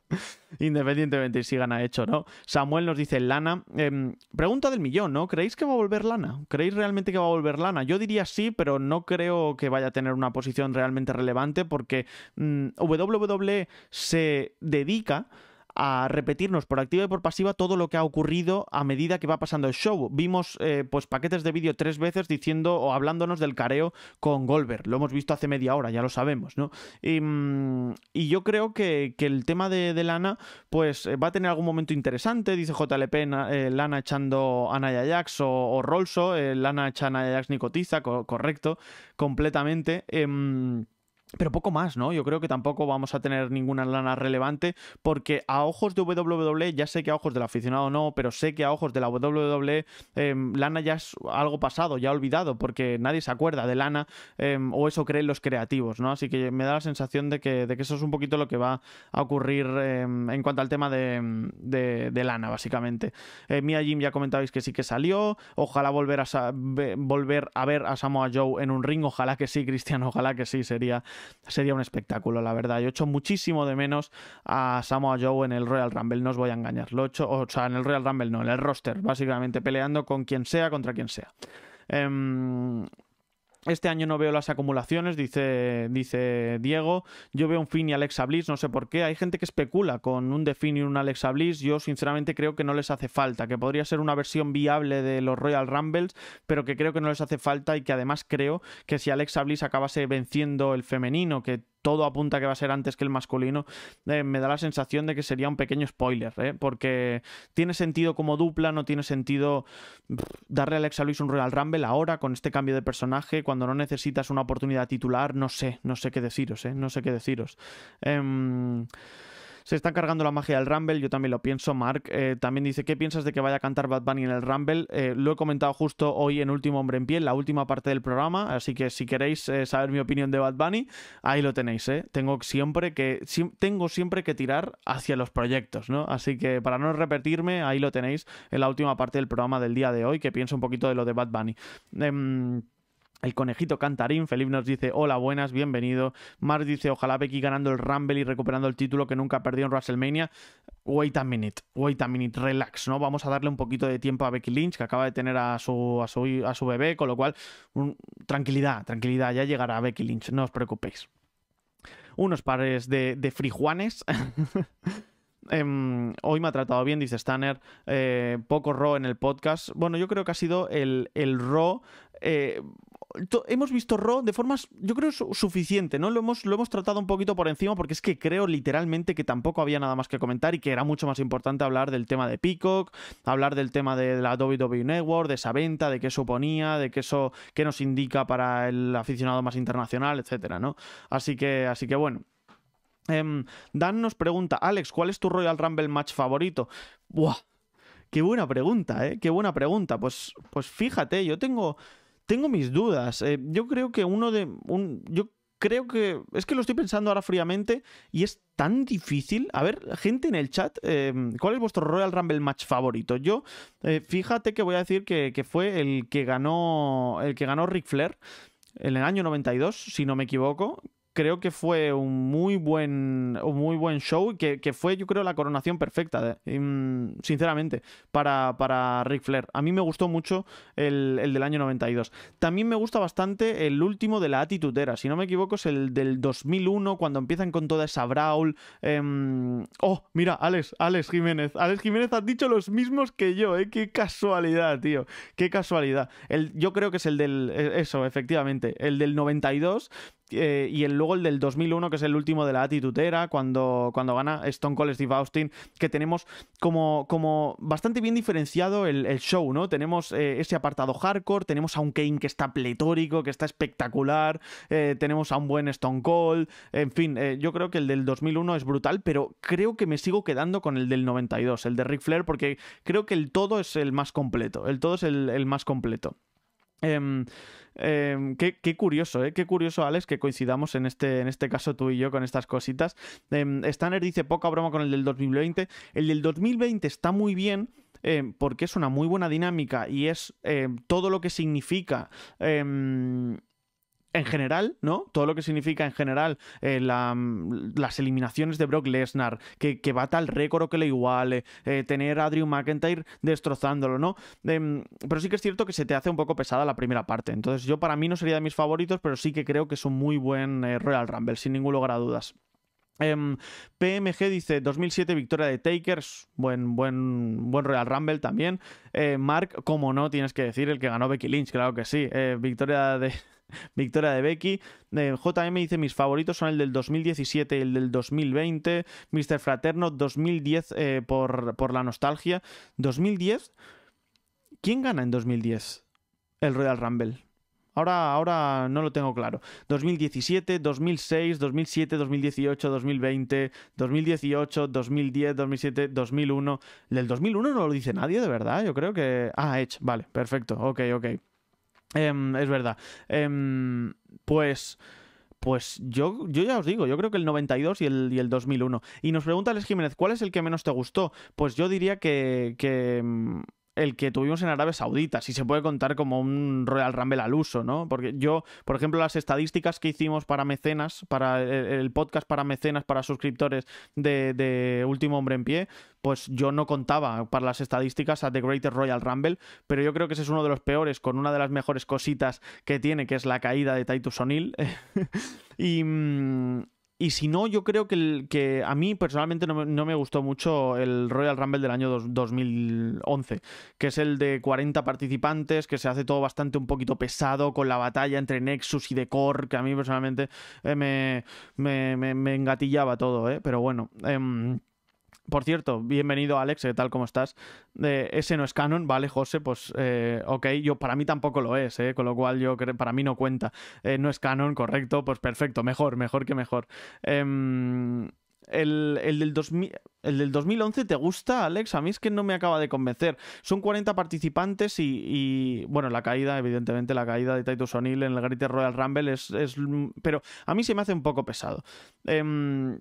[SPEAKER 1] Independientemente si gana Edge o no. Samuel nos dice, Lana. Em, pregunta del millón, ¿no? ¿Creéis que va a volver Lana? ¿Creéis realmente que va a volver Lana? Yo diría sí, pero no creo que vaya a tener una posición realmente relevante porque mm, WWE se dedica a repetirnos por activa y por pasiva todo lo que ha ocurrido a medida que va pasando el show. Vimos eh, pues paquetes de vídeo tres veces diciendo o hablándonos del careo con Goldberg. Lo hemos visto hace media hora, ya lo sabemos, ¿no? Y, mm, yo creo que, el tema de, Lana pues eh, va a tener algún momento interesante, dice JLP, eh, Lana echando a Naya Jax o, Rolso, Lana echa a Naya Jax Nicotiza, correcto, completamente. Em, pero poco más, ¿no? Yo creo que tampoco vamos a tener ninguna lana relevante porque a ojos de WWE, ya sé que a ojos del aficionado no, pero sé que a ojos de la WWE, em, lana ya es algo pasado, ya olvidado, porque nadie se acuerda de lana em, o eso creen los creativos, ¿no? Así que me da la sensación de que, eso es un poquito lo que va a ocurrir em, en cuanto al tema de, lana, básicamente. Eh, Mia Jim ya comentabais que sí que salió, ojalá volver a, volver a ver a Samoa Joe en un ring, ojalá que sí, Cristiano, ojalá que sí, sería sería un espectáculo, la verdad. Yo echo muchísimo de menos a Samoa Joe en el Royal Rumble, no os voy a engañar. Lo echo, o sea, en el Royal Rumble no, en el roster, básicamente, peleando con quien sea, contra quien sea. Em, este año no veo las acumulaciones, dice, dice Diego. Yo veo un Finn y Alexa Bliss, no sé por qué. Hay gente que especula con un Defin y un Alexa Bliss. Yo sinceramente creo que no les hace falta, que podría ser una versión viable de los Royal Rumbles, pero que creo que no les hace falta y que además creo que si Alexa Bliss acabase venciendo el femenino, que todo apunta que va a ser antes que el masculino, eh, me da la sensación de que sería un pequeño spoiler, ¿eh? porque tiene sentido como dupla, no tiene sentido darle a Alexa Luis un Royal Rumble ahora con este cambio de personaje, cuando no necesitas una oportunidad titular, no sé, no sé qué deciros, eh, no sé qué deciros. Em, se está cargando la magia del Rumble, yo también lo pienso. Mark eh, también dice, ¿qué piensas de que vaya a cantar Bad Bunny en el Rumble? Eh, lo he comentado justo hoy en Último Hombre en Pie, en la última parte del programa, así que si queréis eh, saber mi opinión de Bad Bunny, ahí lo tenéis. Tengo, siempre que, tengo siempre que tirar hacia los proyectos, ¿no? Así que para no repetirme, ahí lo tenéis en la última parte del programa del día de hoy, que pienso un poquito de lo de Bad Bunny. Em, el conejito cantarín, Felipe nos dice, hola, buenas, bienvenido. Mars dice, ojalá Becky ganando el Rumble y recuperando el título que nunca perdió en WrestleMania. Wait a minute, wait a minute, relax, ¿no? Vamos a darle un poquito de tiempo a Becky Lynch, que acaba de tener a su, a su, bebé, con lo cual, tranquilidad, tranquilidad, ya llegará Becky Lynch, no os preocupéis. Unos pares de, de frijuanes. Em, hoy me ha tratado bien, dice Stanner. Eh, poco Raw en el podcast. Bueno, yo creo que ha sido el, el Raw eh, hemos visto Raw de formas, yo creo, suficiente, ¿no? Lo hemos, lo hemos tratado un poquito por encima porque es que creo literalmente que tampoco había nada más que comentar y que era mucho más importante hablar del tema de Peacock, hablar del tema de la WWE Network, de esa venta, de qué suponía, de qué eso, qué nos indica para el aficionado más internacional, etcétera, ¿no? Así que, así que bueno. Em, Dan nos pregunta, Alex, ¿cuál es tu Royal Rumble match favorito? Buah, qué buena pregunta, ¿eh? Qué buena pregunta. Pues, pues fíjate, yo tengo... Tengo mis dudas. Eh, yo creo que uno de. Un, yo creo que. Es que lo estoy pensando ahora fríamente y es tan difícil. A ver, gente en el chat, em, ¿cuál es vuestro Royal Rumble match favorito? Yo, eh, fíjate que voy a decir que, fue el que ganó. El que ganó Ric Flair. En el año 92, si no me equivoco, creo que fue un muy buen, muy buen show que, que fue, yo creo, la coronación perfecta, ¿eh? mm, sinceramente, para, para Ric Flair. A mí me gustó mucho el, del año 92. También me gusta bastante el último de la era si no me equivoco, es el del 2001, cuando empiezan con toda esa brawl. Em, oh, mira, Alex, Alex Jiménez. Alex Jiménez, ha dicho los mismos que yo, ¿eh? Qué casualidad, tío. Qué casualidad. yo creo que es el del... E, eso, efectivamente. El del 92 eh, y luego el del 2001, que es el último de la era cuando, cuando gana Stone Cold Steve Austin, que tenemos como, como bastante bien diferenciado el, show, ¿no? Tenemos eh, ese apartado hardcore, tenemos a un Kane que está pletórico, que está espectacular, eh, tenemos a un buen Stone Cold, en fin, yo creo que el del 2001 es brutal, pero creo que me sigo quedando con el del 92, el de Ric Flair, porque creo que el todo es el más completo, el todo es el más completo. Em, em, qué, curioso, ¿eh? Qué curioso, Alex, que coincidamos en este, en este caso tú y yo con estas cositas. Em, Stanner dice, poca broma con el del 2020. El del 2020 está muy bien, porque es una muy buena dinámica y es todo lo que significa eh, en general, ¿no? Todo lo que significa en general eh, mm, las eliminaciones de Brock Lesnar, que, que bata el récord o que le iguale, eh, tener a Adrian McIntyre destrozándolo, ¿no? Em, pero sí que es cierto que se te hace un poco pesada la primera parte. Entonces, yo para mí no sería de mis favoritos, pero sí que creo que es un muy buen eh, Royal Rumble, sin ningún lugar a dudas. Em, PMG dice 2007 victoria de Takers, buen, buen, buen Royal Rumble también. Mark, como no, tienes que decir el que ganó Becky Lynch, claro que sí. victoria de, victoria de Becky. JM dice: Mis favoritos son el del 2017 y el del 2020. Mr. Fraterno, 2010 por, la nostalgia. 2010. ¿Quién gana en 2010? El Royal Rumble. Ahora, ahora no lo tengo claro. 2017, 2006, 2007, 2018, 2020, 2018, 2010, 2007, 2001. El del 2001 no lo dice nadie, de verdad. Yo creo que. Ah, hecho, Vale, perfecto. Ok, ok. Em, es verdad. Em, pues... Pues yo, yo ya os digo, yo creo que el 92 y el, y el 2001. Y nos pregunta Alex Jiménez, ¿cuál es el que menos te gustó? Pues yo diría que em, el que tuvimos en Arabia Saudita, si se puede contar como un Royal Rumble al uso, ¿no? Porque yo, por ejemplo, las estadísticas que hicimos para mecenas, para el, podcast para mecenas, para suscriptores de, Último Hombre en Pie, pues yo no contaba para las estadísticas a The Greater Royal Rumble, pero yo creo que ese es uno de los peores, con una de las mejores cositas que tiene, que es la caída de Titus Sonil, y. Mm, y si no, yo creo que, el, que a mí personalmente no me, gustó mucho el Royal Rumble del año 2011, que es el de 40 participantes, que se hace todo bastante un poquito pesado con la batalla entre Nexus y Decor, que a mí personalmente eh, me, me, engatillaba todo, ¿eh? pero bueno. Em, por cierto, bienvenido Alex, ¿qué tal? ¿Cómo estás? ese no es canon, vale, José, pues eh, ok, yo para mí tampoco lo es, ¿eh? con lo cual yo para mí no cuenta. Eh, no es canon, correcto, pues perfecto, mejor, mejor que mejor. Em, el, del ¿El 2011 te gusta, Alex? A mí es que no me acaba de convencer. Son 40 participantes y, bueno, la caída, evidentemente, la caída de Titus O'Neill en el Greater Royal Rumble es, Pero a mí se me hace un poco pesado. Eh,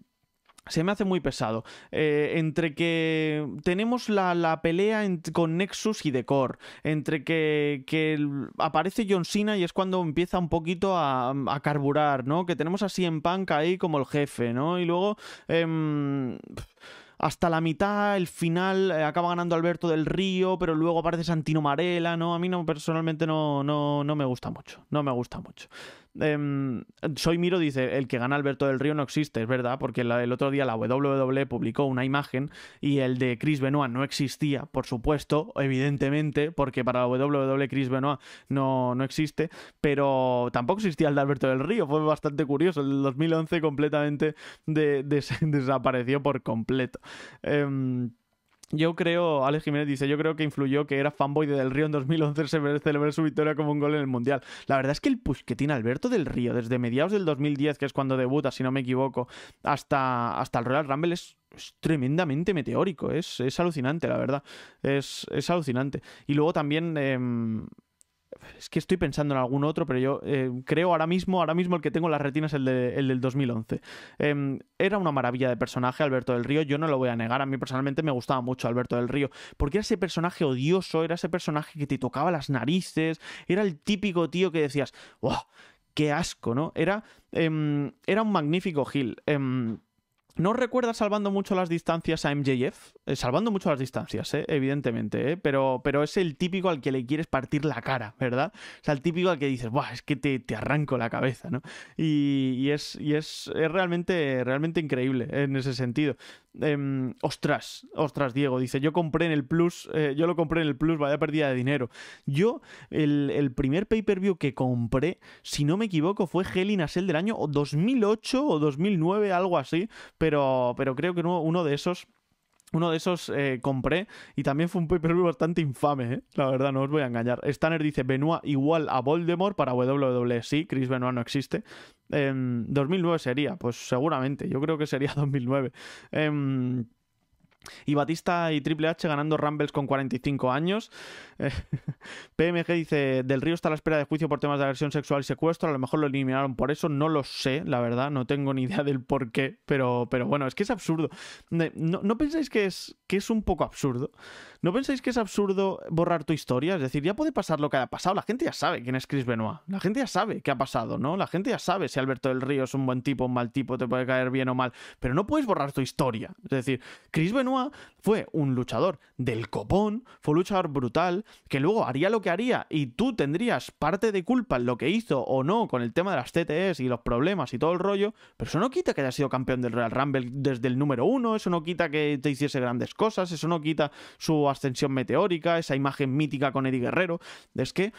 [SPEAKER 1] se me hace muy pesado. Eh, entre que tenemos la, pelea con Nexus y Decor, entre que, aparece John Cena y es cuando empieza un poquito a, carburar, ¿no? Que tenemos así en Punk ahí como el jefe, ¿no? Y luego... Em, hasta la mitad, el final, eh, acaba ganando Alberto del Río, pero luego aparece Santino Marela, ¿no? A mí no, personalmente no, no, no me gusta mucho, no me gusta mucho. Em, Soy Miro dice, el que gana Alberto del Río no existe, es verdad, porque el otro día la WWE publicó una imagen y el de Chris Benoit no existía, por supuesto, evidentemente, porque para la WWE Chris Benoit no, no existe, pero tampoco existía el de Alberto del Río, fue bastante curioso, el 2011 completamente desapareció por completo. Em, yo creo, Alex Jiménez dice, yo creo que influyó que era fanboy de Del Río en 2011 se celebrar su victoria como un gol en el Mundial. La verdad es que el tiene Alberto Del Río, desde mediados del 2010, que es cuando debuta, si no me equivoco, hasta, hasta el Royal Rumble es, tremendamente meteórico, es, alucinante, la verdad, es, alucinante. Y luego también... Em, es que estoy pensando en algún otro, pero yo eh, creo ahora mismo, ahora mismo el que tengo en las retinas es el, del 2011. Em, era una maravilla de personaje Alberto del Río, yo no lo voy a negar, a mí personalmente me gustaba mucho Alberto del Río, porque era ese personaje odioso, era ese personaje que te tocaba las narices, era el típico tío que decías, ¡wow! ¡Qué asco! ¿no? Era, em, era un magnífico Gil em, no recuerda salvando mucho las distancias a MJF, eh, salvando mucho las distancias, eh, evidentemente, eh, pero, pero es el típico al que le quieres partir la cara, ¿verdad? O sea, el típico al que dices, Buah, es que te, arranco la cabeza, ¿no? Y, es, es, es realmente, realmente increíble en ese sentido. Em, ostras, ostras, Diego, dice, yo compré en el Plus, eh, yo lo compré en el Plus, vaya pérdida de dinero. Yo, el, primer pay-per-view que compré, si no me equivoco, fue Hell in del año 2008 o 2009, algo así, pero, pero creo que uno de esos uno de esos eh, compré y también fue un pay bastante infame, ¿eh? la verdad, no os voy a engañar. Stanner dice Benoit igual a Voldemort para WWE, sí, Chris Benoit no existe. 2009 em, sería, pues seguramente, yo creo que sería 2009. Y Batista y Triple H ganando Rumbles con 45 años. Eh, PMG dice, del río está a la espera de juicio por temas de agresión sexual y secuestro. A lo mejor lo eliminaron por eso. No lo sé, la verdad. No tengo ni idea del por qué. Pero, pero bueno, es que es absurdo. ¿No, pensáis que es, que es un poco absurdo? ¿No pensáis que es absurdo borrar tu historia? Es decir, ya puede pasar lo que ha pasado. La gente ya sabe quién es Chris Benoit. La gente ya sabe qué ha pasado, ¿no? La gente ya sabe si Alberto del Río es un buen tipo, o un mal tipo, te puede caer bien o mal. Pero no puedes borrar tu historia. Es decir, Chris Benoit fue un luchador del copón, fue un luchador brutal, que luego haría lo que haría y tú tendrías parte de culpa en lo que hizo o no con el tema de las TTS y los problemas y todo el rollo, pero eso no quita que haya sido campeón del Real Rumble desde el número uno, eso no quita que te hiciese grandes cosas, eso no quita su ascensión meteórica, esa imagen mítica con Eddie Guerrero, es que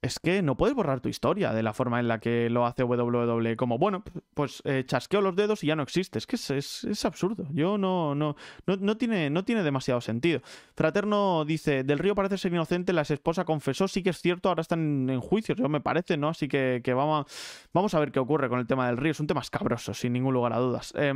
[SPEAKER 1] es que no puedes borrar tu historia de la forma en la que lo hace WWE, como, bueno, pues eh, chasqueo los dedos y ya no existe. Es que es, absurdo. Yo no, no, no, tiene, no tiene demasiado sentido. Fraterno dice, del río parece ser inocente, la esposa confesó, sí que es cierto, ahora están en juicio, yo me parece, ¿no? Así que, vamos, a, vamos a ver qué ocurre con el tema del río. Es un tema escabroso, sin ningún lugar a dudas. Eh,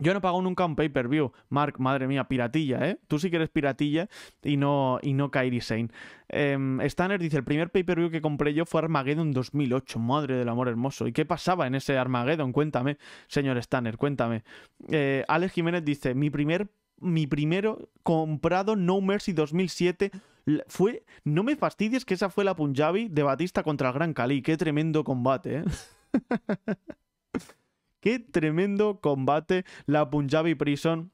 [SPEAKER 1] yo no pago nunca un pay-per-view. Mark, madre mía, piratilla, ¿eh? Tú sí que eres piratilla y no, y no Kairi Sane. Em, Stanner dice, el primer pay-per-view que compré yo fue Armageddon 2008. Madre del amor hermoso. ¿Y qué pasaba en ese Armageddon? Cuéntame, señor Stanner, cuéntame. Eh, Alex Jiménez dice, mi primer... Mi primero comprado No Mercy 2007 fue... No me fastidies que esa fue la Punjabi de Batista contra el Gran Cali. Qué tremendo combate, ¿eh? Qué tremendo combate la Punjabi Prison.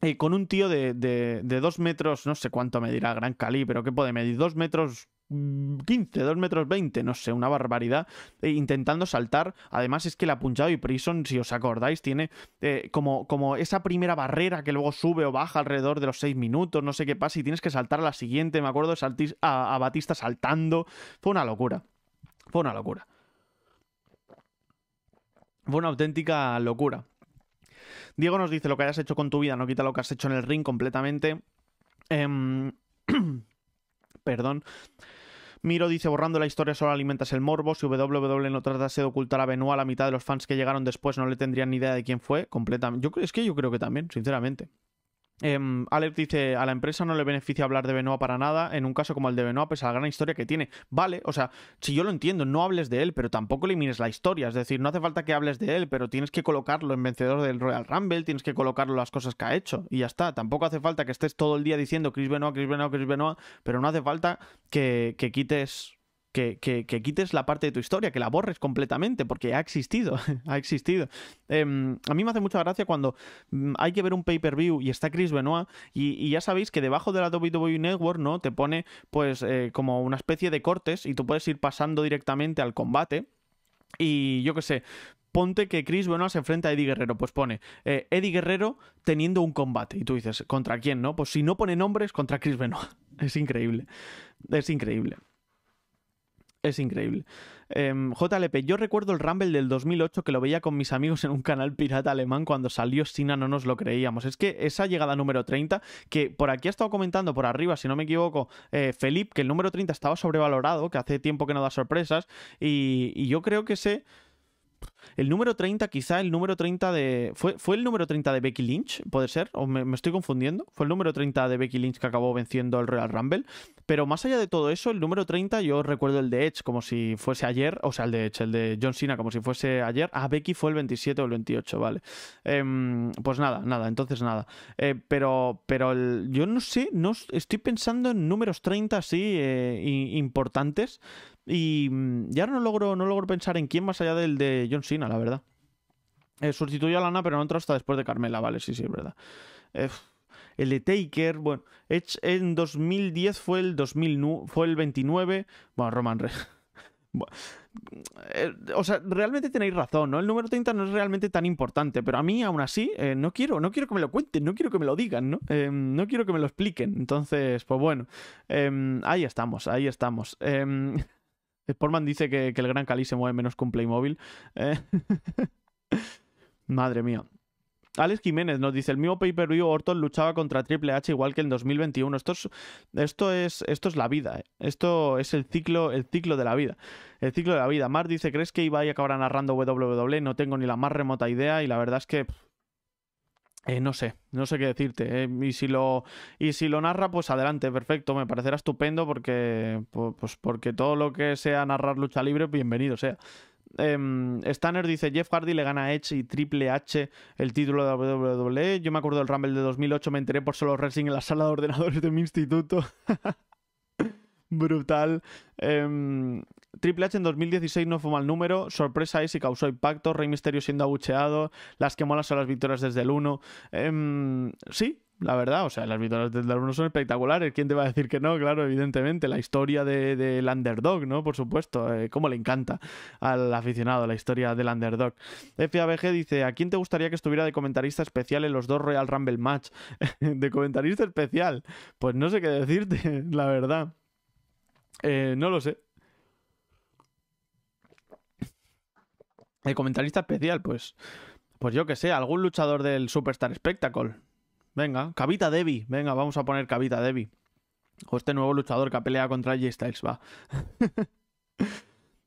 [SPEAKER 1] Eh, con un tío de, de, dos metros, no sé cuánto medirá Gran Cali, pero ¿qué puede medir? Dos metros 15, mm, 2 metros 20, no sé, una barbaridad, eh, intentando saltar. Además es que la Punjabi Prison, si os acordáis, tiene eh, como, como esa primera barrera que luego sube o baja alrededor de los 6 minutos, no sé qué pasa, y tienes que saltar a la siguiente. Me acuerdo de a Batista saltando. Fue una locura. Fue una locura. Fue una auténtica locura. Diego nos dice, lo que hayas hecho con tu vida no quita lo que has hecho en el ring completamente. Em, perdón. Miro dice, borrando la historia solo alimentas el morbo, si WW e no tratase de ocultar a Benoit, la mitad de los fans que llegaron después no le tendrían ni idea de quién fue, completamente. Yo, es que yo creo que también, sinceramente. Em, Alec dice, a la empresa no le beneficia hablar de Benoit para nada, en un caso como el de Benoit, pese a la gran historia que tiene. Vale, o sea, si yo lo entiendo, no hables de él, pero tampoco elimines la historia, es decir, no hace falta que hables de él, pero tienes que colocarlo en vencedor del Royal Rumble, tienes que colocarlo las cosas que ha hecho, y ya está, tampoco hace falta que estés todo el día diciendo Chris Benoit, Chris Benoit, Chris Benoit, pero no hace falta que quites que, quites la parte de tu historia, que la borres completamente, porque ha existido, ha existido. Em, a mí me hace mucha gracia cuando mm, hay que ver un pay-per-view y está Chris Benoit, y, ya sabéis que debajo de la WWE Network, ¿no? Te pone pues eh, como una especie de cortes y tú puedes ir pasando directamente al combate. Y yo qué sé, ponte que Chris Benoit se enfrenta a Eddie Guerrero, pues pone eh, Eddie Guerrero teniendo un combate. Y tú dices, ¿contra quién, no? Pues si no pone nombres, contra Chris Benoit. Es increíble. Es increíble es increíble. Em, JLP, yo recuerdo el Rumble del 2008 que lo veía con mis amigos en un canal pirata alemán cuando salió Sina, no nos lo creíamos. Es que esa llegada número 30, que por aquí ha estado comentando por arriba, si no me equivoco, eh, Felipe, que el número 30 estaba sobrevalorado, que hace tiempo que no da sorpresas, y, yo creo que se... El número 30, quizá el número 30 de. ¿Fue, fue el número 30 de Becky Lynch? ¿Puede ser? ¿O me, estoy confundiendo? Fue el número 30 de Becky Lynch que acabó venciendo el Royal Rumble. Pero más allá de todo eso, el número 30, yo recuerdo el de Edge como si fuese ayer. O sea, el de Edge, el de John Cena como si fuese ayer. A Becky fue el 27 o el 28, ¿vale? Em, pues nada, nada, entonces nada. Eh, pero pero yo no sé, no, estoy pensando en números 30 así eh, importantes. Y mm, ya no logro, no logro pensar en quién más allá del de John Cena la verdad. Eh, sustituyó a Lana, pero no entró hasta después de Carmela, vale, sí, sí, es verdad. Eh, el de Taker, bueno, en 2010 fue el 2000, fue el 29, bueno, Roman Reigns. Eh, o sea, realmente tenéis razón, ¿no? El número 30 no es realmente tan importante, pero a mí aún así eh, no quiero, no quiero que me lo cuenten, no quiero que me lo digan, ¿no? no quiero que me lo expliquen. Entonces, pues bueno, ahí estamos, ahí estamos. Sportman dice que, el Gran Cali se mueve menos que un Playmobil. Eh, madre mía. Alex Jiménez nos dice, el mismo pay-per-view Orton luchaba contra Triple H igual que en 2021. Esto es, esto es, esto es la vida, eh. esto es el ciclo, el ciclo de la vida. El ciclo de la vida. Mar dice, ¿crees que iba y acabará narrando WWE? No tengo ni la más remota idea y la verdad es que eh, no sé, no sé qué decirte. Eh. Y, si lo, y si lo narra, pues adelante, perfecto. Me parecerá estupendo porque, pues porque todo lo que sea narrar lucha libre, bienvenido sea. Em, Stanner dice: Jeff Hardy le gana a Edge y Triple H el título de WWE. Yo me acuerdo del Rumble de 2008, me enteré por solo Racing en la sala de ordenadores de mi instituto. Brutal. Em, Triple H en 2016 no fue mal número, sorpresa es y causó impacto, Rey Misterio siendo abucheado, las que molas son las victorias desde el 1. Em, sí, la verdad, o sea, las victorias desde el 1 son espectaculares, ¿quién te va a decir que no? Claro, evidentemente, la historia del de, underdog, ¿no? Por supuesto, eh, cómo le encanta al aficionado la historia del underdog. FABG dice, ¿a quién te gustaría que estuviera de comentarista especial en los dos Royal Rumble Match? de comentarista especial, pues no sé qué decirte, la verdad. Eh, no lo sé, El comentarista especial, pues, pues yo que sé, algún luchador del Superstar Spectacle. Venga, Cavita Devi. Venga, vamos a poner Cavita Devi. O este nuevo luchador que pelea contra J Styles, va.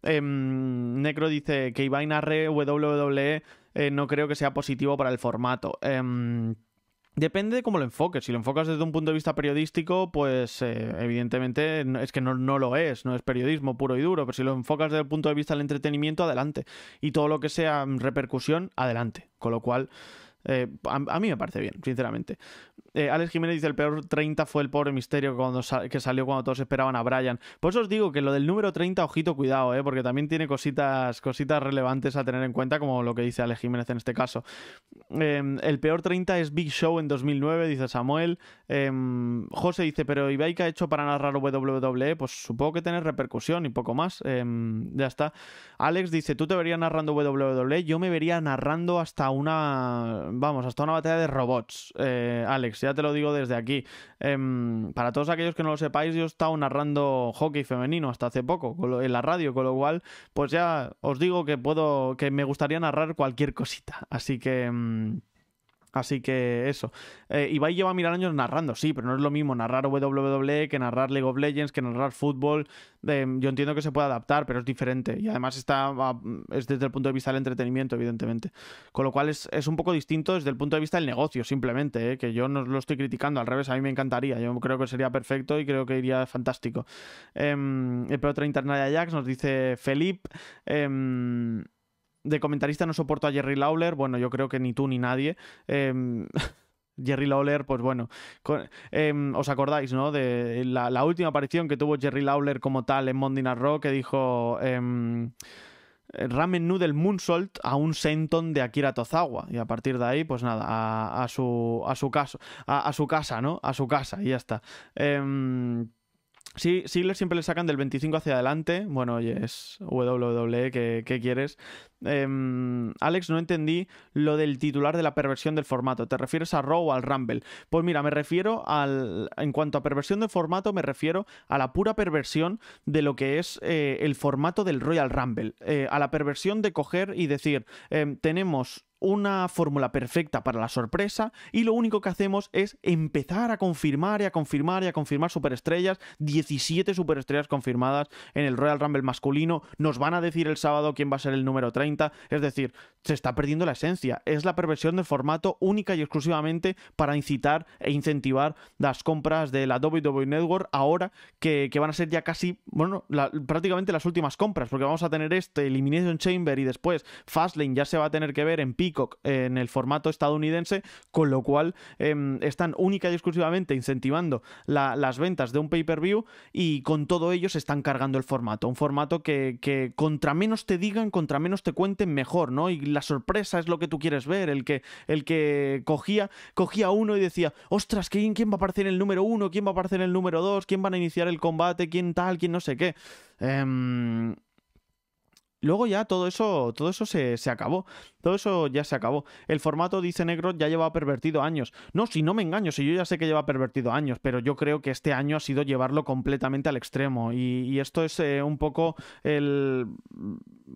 [SPEAKER 1] Em, Necro dice que Ivain Arre WWE eh, no creo que sea positivo para el formato. Em, Depende de cómo lo enfoques. Si lo enfocas desde un punto de vista periodístico, pues eh, evidentemente es que no, no, lo es, no es periodismo puro y duro, pero si lo enfocas desde el punto de vista del entretenimiento, adelante. Y todo lo que sea mm, repercusión, adelante. Con lo cual, eh, a, mí me parece bien, sinceramente. Eh, Alex Jiménez dice: el peor 30 fue el pobre misterio cuando que salió cuando todos esperaban a Brian. Por eso os digo que lo del número 30, ojito, cuidado, eh, porque también tiene cositas, cositas relevantes a tener en cuenta, como lo que dice Alex Jiménez en este caso. Em, el peor 30 es Big Show en 2009, dice Samuel. Em, José dice: Pero Ibai, ¿qué ha hecho para narrar WWE? Pues supongo que tiene repercusión y poco más. Em, ya está. Alex dice: Tú te verías narrando WWE, yo me vería narrando hasta una vamos, hasta una batalla de robots, eh, Alex, ya te lo digo desde aquí. Em, para todos aquellos que no lo sepáis, yo he estado narrando hockey femenino hasta hace poco en la radio, con lo cual, pues ya os digo que puedo, que me gustaría narrar cualquier cosita. Así que... Em, Así que eso. Eh, y lleva mil años narrando, sí, pero no es lo mismo narrar WWE que narrar League of Legends, que narrar fútbol. Em, yo entiendo que se puede adaptar, pero es diferente. Y además está es desde el punto de vista del entretenimiento, evidentemente. Con lo cual es, es un poco distinto desde el punto de vista del negocio, simplemente, eh, que yo no lo estoy criticando, al revés, a mí me encantaría. Yo creo que sería perfecto y creo que iría fantástico. Em, el otra interna de Ajax nos dice Felipe. Em, de comentarista no soporto a Jerry Lawler, bueno, yo creo que ni tú ni nadie. Em, Jerry Lawler, pues bueno, em, os acordáis, ¿no? De la, última aparición que tuvo Jerry Lawler como tal en Monday Night Raw, que dijo em, Ramen Noodle Moonsault a un senton de Akira Tozawa. Y a partir de ahí, pues nada, a, su, a su caso, a, a, su casa, ¿no? A su casa, y ya está. Eh, Sí, Sigler siempre le sacan del 25 hacia adelante. Bueno, oye, es WWE, ¿qué, quieres? Em, Alex, no entendí lo del titular de la perversión del formato. ¿Te refieres a Raw o al Rumble? Pues mira, me refiero al. En cuanto a perversión del formato, me refiero a la pura perversión de lo que es eh, el formato del Royal Rumble. Eh, a la perversión de coger y decir, em, tenemos una fórmula perfecta para la sorpresa y lo único que hacemos es empezar a confirmar y a confirmar y a confirmar superestrellas, 17 superestrellas confirmadas en el Royal Rumble masculino, nos van a decir el sábado quién va a ser el número 30, es decir, se está perdiendo la esencia, es la perversión del formato única y exclusivamente para incitar e incentivar las compras de la WWE Network ahora que, van a ser ya casi, bueno, prácticamente las últimas compras, porque vamos a tener este Elimination Chamber y después Fastlane ya se va a tener que ver en pico en el formato estadounidense, con lo cual em, están única y exclusivamente incentivando las ventas de un pay-per-view y con todo ello se están cargando el formato. Un formato que, contra menos te digan, contra menos te cuenten, mejor, ¿no? Y la sorpresa es lo que tú quieres ver, el que, el que cogía, cogía uno y decía, ostras, ¿quién, ¿quién va a aparecer en el número uno? ¿Quién va a aparecer en el número dos? ¿Quién van a iniciar el combate? ¿Quién tal? ¿Quién no sé qué? Em, Luego ya todo eso, todo eso se, acabó. Todo eso ya se acabó. El formato, dice Negro, ya lleva pervertido años. No, si no me engaño, si yo ya sé que lleva pervertido años, pero yo creo que este año ha sido llevarlo completamente al extremo. Y, esto es eh, un poco el,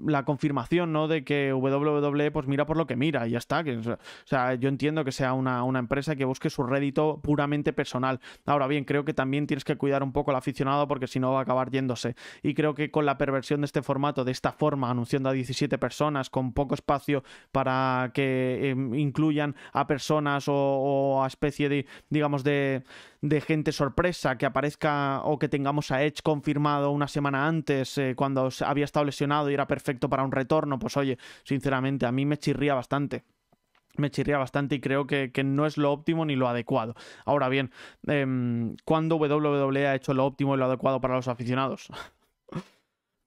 [SPEAKER 1] la confirmación, ¿no? De que WWE pues mira por lo que mira y ya está. o sea, yo entiendo que sea una, una empresa que busque su rédito puramente personal. Ahora bien, creo que también tienes que cuidar un poco al aficionado porque si no va a acabar yéndose. Y creo que con la perversión de este formato, de esta forma, anunciando a 17 personas con poco espacio para que em, incluyan a personas o, a especie de, digamos, de, gente sorpresa que aparezca o que tengamos a Edge confirmado una semana antes eh, cuando había estado lesionado y era perfecto para un retorno, pues oye, sinceramente a mí me chirría bastante me chirría bastante y creo que, no es lo óptimo ni lo adecuado. Ahora bien, eh, ¿cuándo WWE ha hecho lo óptimo y lo adecuado para los aficionados?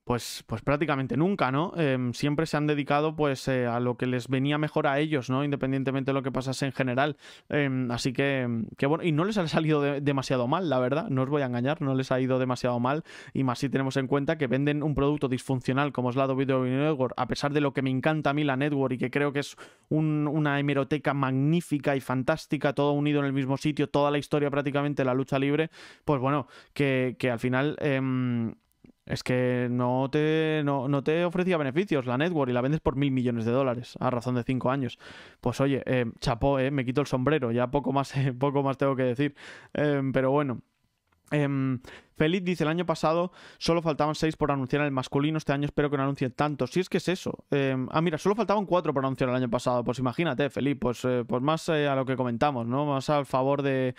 [SPEAKER 1] pues, pues prácticamente nunca, ¿no? Em, siempre se han dedicado pues eh, a lo que les venía mejor a ellos, ¿no? Independientemente de lo que pasase en general. Em, así que, em, que, bueno, y no les ha salido demasiado mal, la verdad, no os voy a engañar, no les ha ido demasiado mal y más si tenemos en cuenta que venden un producto disfuncional como es la Video Network, a pesar de lo que me encanta a mí la Network y que creo que es una hemeroteca magnífica y fantástica, todo unido en el mismo sitio, toda la historia prácticamente, la lucha libre, pues bueno, que, que al final es que no te, no, te ofrecía beneficios la network y la vendes por mil millones de dólares a razón de cinco años. Pues oye, eh, chapó, eh, me quito el sombrero, ya poco más, eh, poco más tengo que decir. Em, pero bueno. Em, Feliz dice, el año pasado solo faltaban seis por anunciar el masculino, este año espero que no anuncien tanto. Si es que es eso. Em, ah, mira, solo faltaban cuatro por anunciar el año pasado. Pues imagínate, Felipe. pues, pues más a lo que comentamos, ¿no? Más al favor de,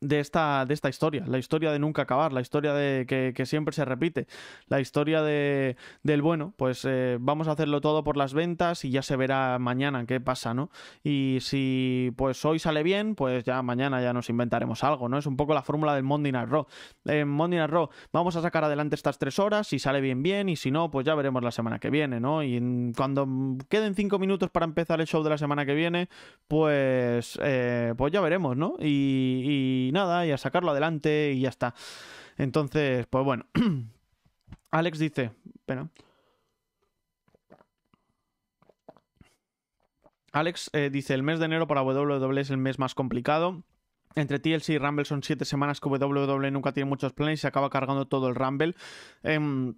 [SPEAKER 1] de esta, de esta historia, la historia de nunca acabar, la historia de que, siempre se repite, la historia de, del bueno, pues eh, vamos a hacerlo todo por las ventas y ya se verá mañana qué pasa, ¿no? Y si pues hoy sale bien, pues ya mañana ya nos inventaremos algo, ¿no? Es un poco la fórmula del Monday Night Raw. En Monday Night Raw vamos a sacar adelante estas tres horas, si sale bien, bien, y si no, pues ya veremos la semana que viene, ¿no? Y cuando queden cinco minutos para empezar el show de la semana que viene, pues, eh, pues ya veremos, ¿no? y nada, y a sacarlo adelante y ya está. Entonces, pues bueno. Alex dice, bueno. Alex eh, dice, el mes de enero para WWE es el mes más complicado. Entre TLC y Rumble son 7 semanas que WWE nunca tiene muchos planes y se acaba cargando todo el Rumble. Em,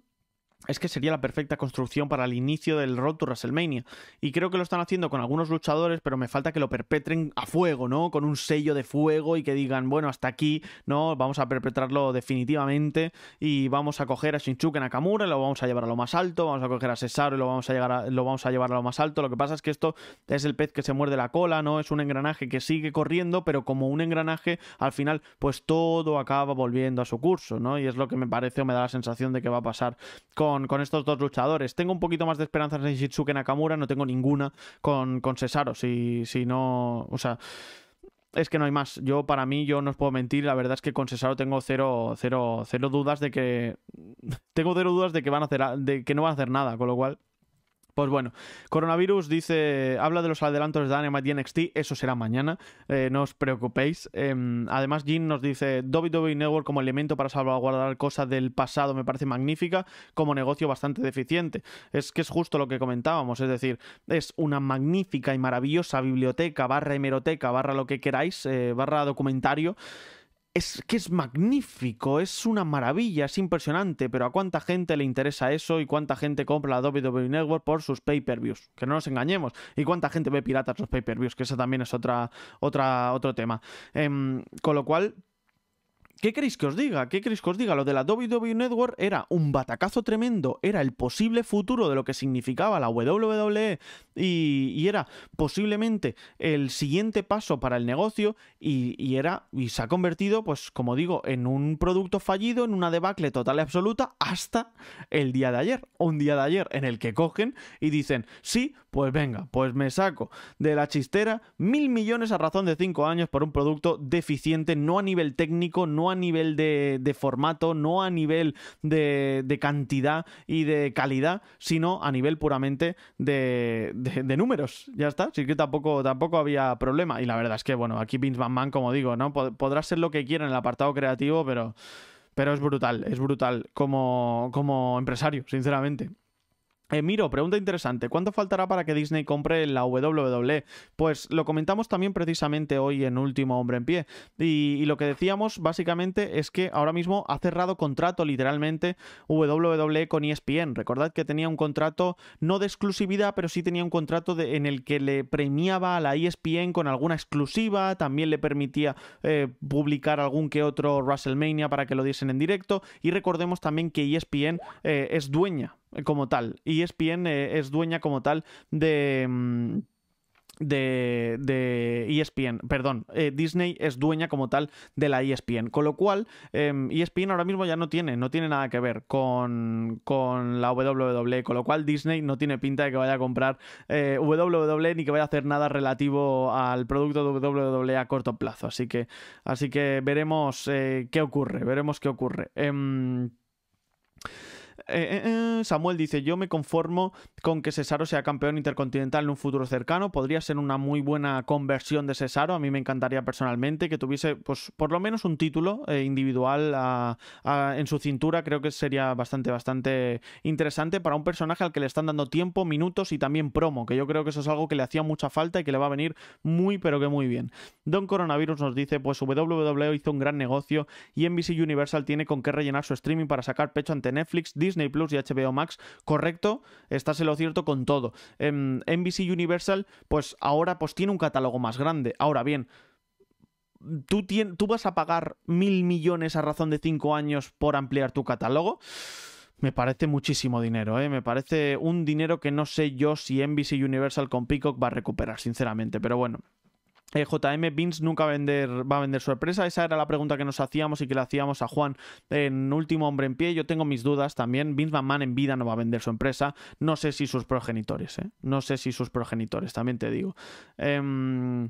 [SPEAKER 1] es que sería la perfecta construcción para el inicio del Road to WrestleMania. Y creo que lo están haciendo con algunos luchadores, pero me falta que lo perpetren a fuego, ¿no? Con un sello de fuego y que digan, bueno, hasta aquí, ¿no? Vamos a perpetrarlo definitivamente y vamos a coger a Shinsuke Nakamura, y lo vamos a llevar a lo más alto, vamos a coger a Cesaro y lo vamos a, llegar lo vamos a llevar a lo más alto. Lo que pasa es que esto es el pez que se muerde la cola, ¿no? Es un engranaje que sigue corriendo, pero como un engranaje, al final, pues todo acaba volviendo a su curso, ¿no? Y es lo que me parece o me da la sensación de que va a pasar con con, estos dos luchadores. Tengo un poquito más de esperanzas en Shitsuke Nakamura, no tengo ninguna con, con Cesaro, si, si no, o sea es que no hay más. Yo, para mí, yo no os puedo mentir. La verdad es que con Cesaro tengo cero, cero, cero dudas de que. Tengo cero dudas de que van a hacer de que no van a hacer nada. Con lo cual, pues bueno, coronavirus dice, habla de los adelantos de Dynamite y NXT, eso será mañana, eh, no os preocupéis. Em, además, Jim nos dice, WWE Network como elemento para salvaguardar cosas del pasado me parece magnífica, como negocio bastante deficiente. Es que es justo lo que comentábamos, es decir, es una magnífica y maravillosa biblioteca, barra hemeroteca, barra lo que queráis, eh, barra documentario es que es magnífico, es una maravilla, es impresionante, pero ¿a cuánta gente le interesa eso y cuánta gente compra la WWE Network por sus pay-per-views? Que no nos engañemos. ¿Y cuánta gente ve piratas los pay-per-views? Que eso también es otra, otra, otro tema. Em, con lo cual, ¿Qué queréis que os diga? ¿Qué queréis que os diga? Lo de la WWE Network era un batacazo tremendo, era el posible futuro de lo que significaba la WWE y, era posiblemente el siguiente paso para el negocio y, era y se ha convertido, pues como digo, en un producto fallido, en una debacle total y absoluta hasta el día de ayer, un día de ayer en el que cogen y dicen, sí, pues venga, pues me saco de la chistera mil millones a razón de cinco años por un producto deficiente, no a nivel técnico, no a a nivel de, formato, no a nivel de, cantidad y de calidad, sino a nivel puramente de, números. Ya está, así que tampoco, tampoco había problema. Y la verdad es que, bueno, aquí Vince Man, como digo, ¿no? podrá ser lo que quiera en el apartado creativo, pero... Pero es brutal, es brutal como, como empresario, sinceramente. Eh, Miro, pregunta interesante. ¿Cuánto faltará para que Disney compre la WWE? Pues lo comentamos también precisamente hoy en Último Hombre en Pie. Y, lo que decíamos básicamente es que ahora mismo ha cerrado contrato literalmente WWE con ESPN. Recordad que tenía un contrato no de exclusividad, pero sí tenía un contrato en el que le premiaba a la ESPN con alguna exclusiva, también le permitía eh, publicar algún que otro WrestleMania para que lo diesen en directo. Y recordemos también que ESPN eh, es dueña como tal. ESPN eh, es dueña como tal de... Mm, de, de, ESPN, perdón, eh, Disney es dueña como tal de la ESPN, con lo cual ESPN em, e ahora mismo ya no tiene, no tiene nada que ver con, con, la WWE, con lo cual Disney no tiene pinta de que vaya a comprar WW eh, WWE ni que vaya a hacer nada relativo al producto de WWE a corto plazo, así que, así que veremos qué ocurre, veremos qué ocurre. Em, eh, eh, eh, Samuel dice, yo me conformo con que Cesaro sea campeón intercontinental en un futuro cercano. Podría ser una muy buena conversión de Cesaro. A mí me encantaría personalmente que tuviese, pues, por lo menos un título individual en su cintura. Creo que sería bastante, bastante interesante para un personaje al que le están dando tiempo, minutos y también promo, que yo creo que eso es algo que le hacía mucha falta y que le va a venir muy, pero que muy bien. Don Coronavirus nos dice, pues WWE hizo un gran negocio y NBC Universal tiene con qué rellenar su streaming para sacar pecho ante Netflix, Disney Disney Plus y HBO Max, correcto, estás en lo cierto con todo. Em, NBC Universal, pues ahora pues tiene un catálogo más grande. Ahora bien, ¿tú, tú vas a pagar mil millones a razón de cinco años por ampliar tu catálogo? Me parece muchísimo dinero, ¿eh? me parece un dinero que no sé yo si NBC Universal con Peacock va a recuperar, sinceramente, pero bueno, eh, JM Vince nunca va a, vender, su empresa. Esa era la pregunta que nos hacíamos y que le hacíamos a Juan en Último Hombre en Pie. Yo tengo mis dudas también. Vince McMahon en vida no va a vender su empresa. No sé si sus progenitores, ¿eh? No sé si sus progenitores, también te digo. Em,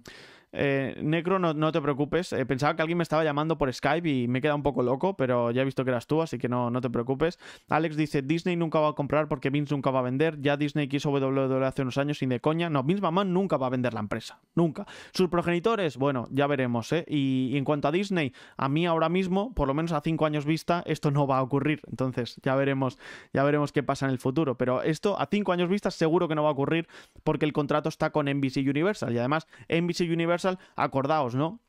[SPEAKER 1] eh, Necro, no, te preocupes. Eh, pensaba que alguien me estaba llamando por Skype y me he quedado un poco loco, pero ya he visto que eras tú, así que no, te preocupes. Alex dice: Disney nunca va a comprar porque Vince nunca va a vender. Ya Disney quiso WWE hace unos años sin de coña. No, Vince mamá nunca va a vender la empresa. Nunca. Sus progenitores, bueno, ya veremos, ¿eh? Y, en cuanto a Disney, a mí ahora mismo, por lo menos a cinco años vista, esto no va a ocurrir. Entonces, ya veremos, ya veremos qué pasa en el futuro. Pero esto, a cinco años vista, seguro que no va a ocurrir porque el contrato está con NBC Universal. Y además, NBC Universal acordaos, ¿no?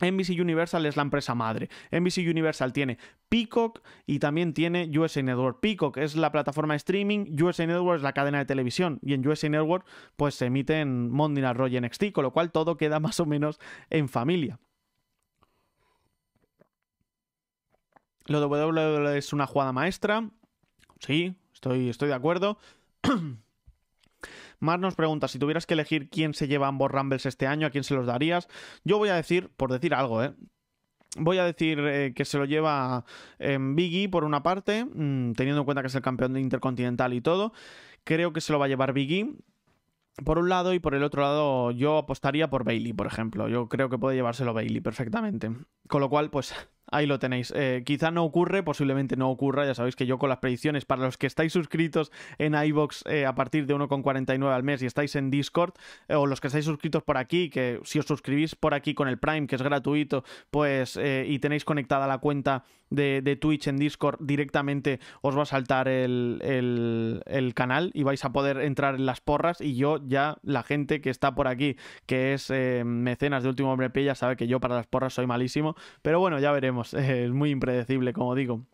[SPEAKER 1] NBC Universal es la empresa madre. NBC Universal tiene Peacock y también tiene USA Network. Peacock es la plataforma de streaming, USA Network es la cadena de televisión y en USA Network pues se emiten Monday Night Raw y NXT, con lo cual todo queda más o menos en familia. Lo de WWE es una jugada maestra. Sí, estoy, estoy de acuerdo. Mar nos pregunta, si tuvieras que elegir quién se lleva ambos Rumbles este año, ¿a quién se los darías? Yo voy a decir, por decir algo, ¿eh? Voy a decir eh, que se lo lleva en em, Biggie por una parte, mm, teniendo en cuenta que es el campeón de intercontinental y todo. Creo que se lo va a llevar Biggie. Por un lado y por el otro lado yo apostaría por Bailey, por ejemplo. Yo creo que puede llevárselo Bailey perfectamente. Con lo cual, pues Ahí lo tenéis. Eh, quizá no ocurre, posiblemente no ocurra. Ya sabéis que yo con las predicciones, para los que estáis suscritos en iBox eh, a partir de 1,49 al mes y estáis en Discord, eh, o los que estáis suscritos por aquí, que si os suscribís por aquí con el Prime, que es gratuito, pues y tenéis conectada la cuenta de, Twitch en Discord, directamente os va a saltar el, el, canal y vais a poder entrar en las porras. Y yo ya, la gente que está por aquí, que es mecenas de Último Hombre P, ya sabe que yo para las porras soy malísimo. Pero bueno, ya veremos. Es muy impredecible, como digo.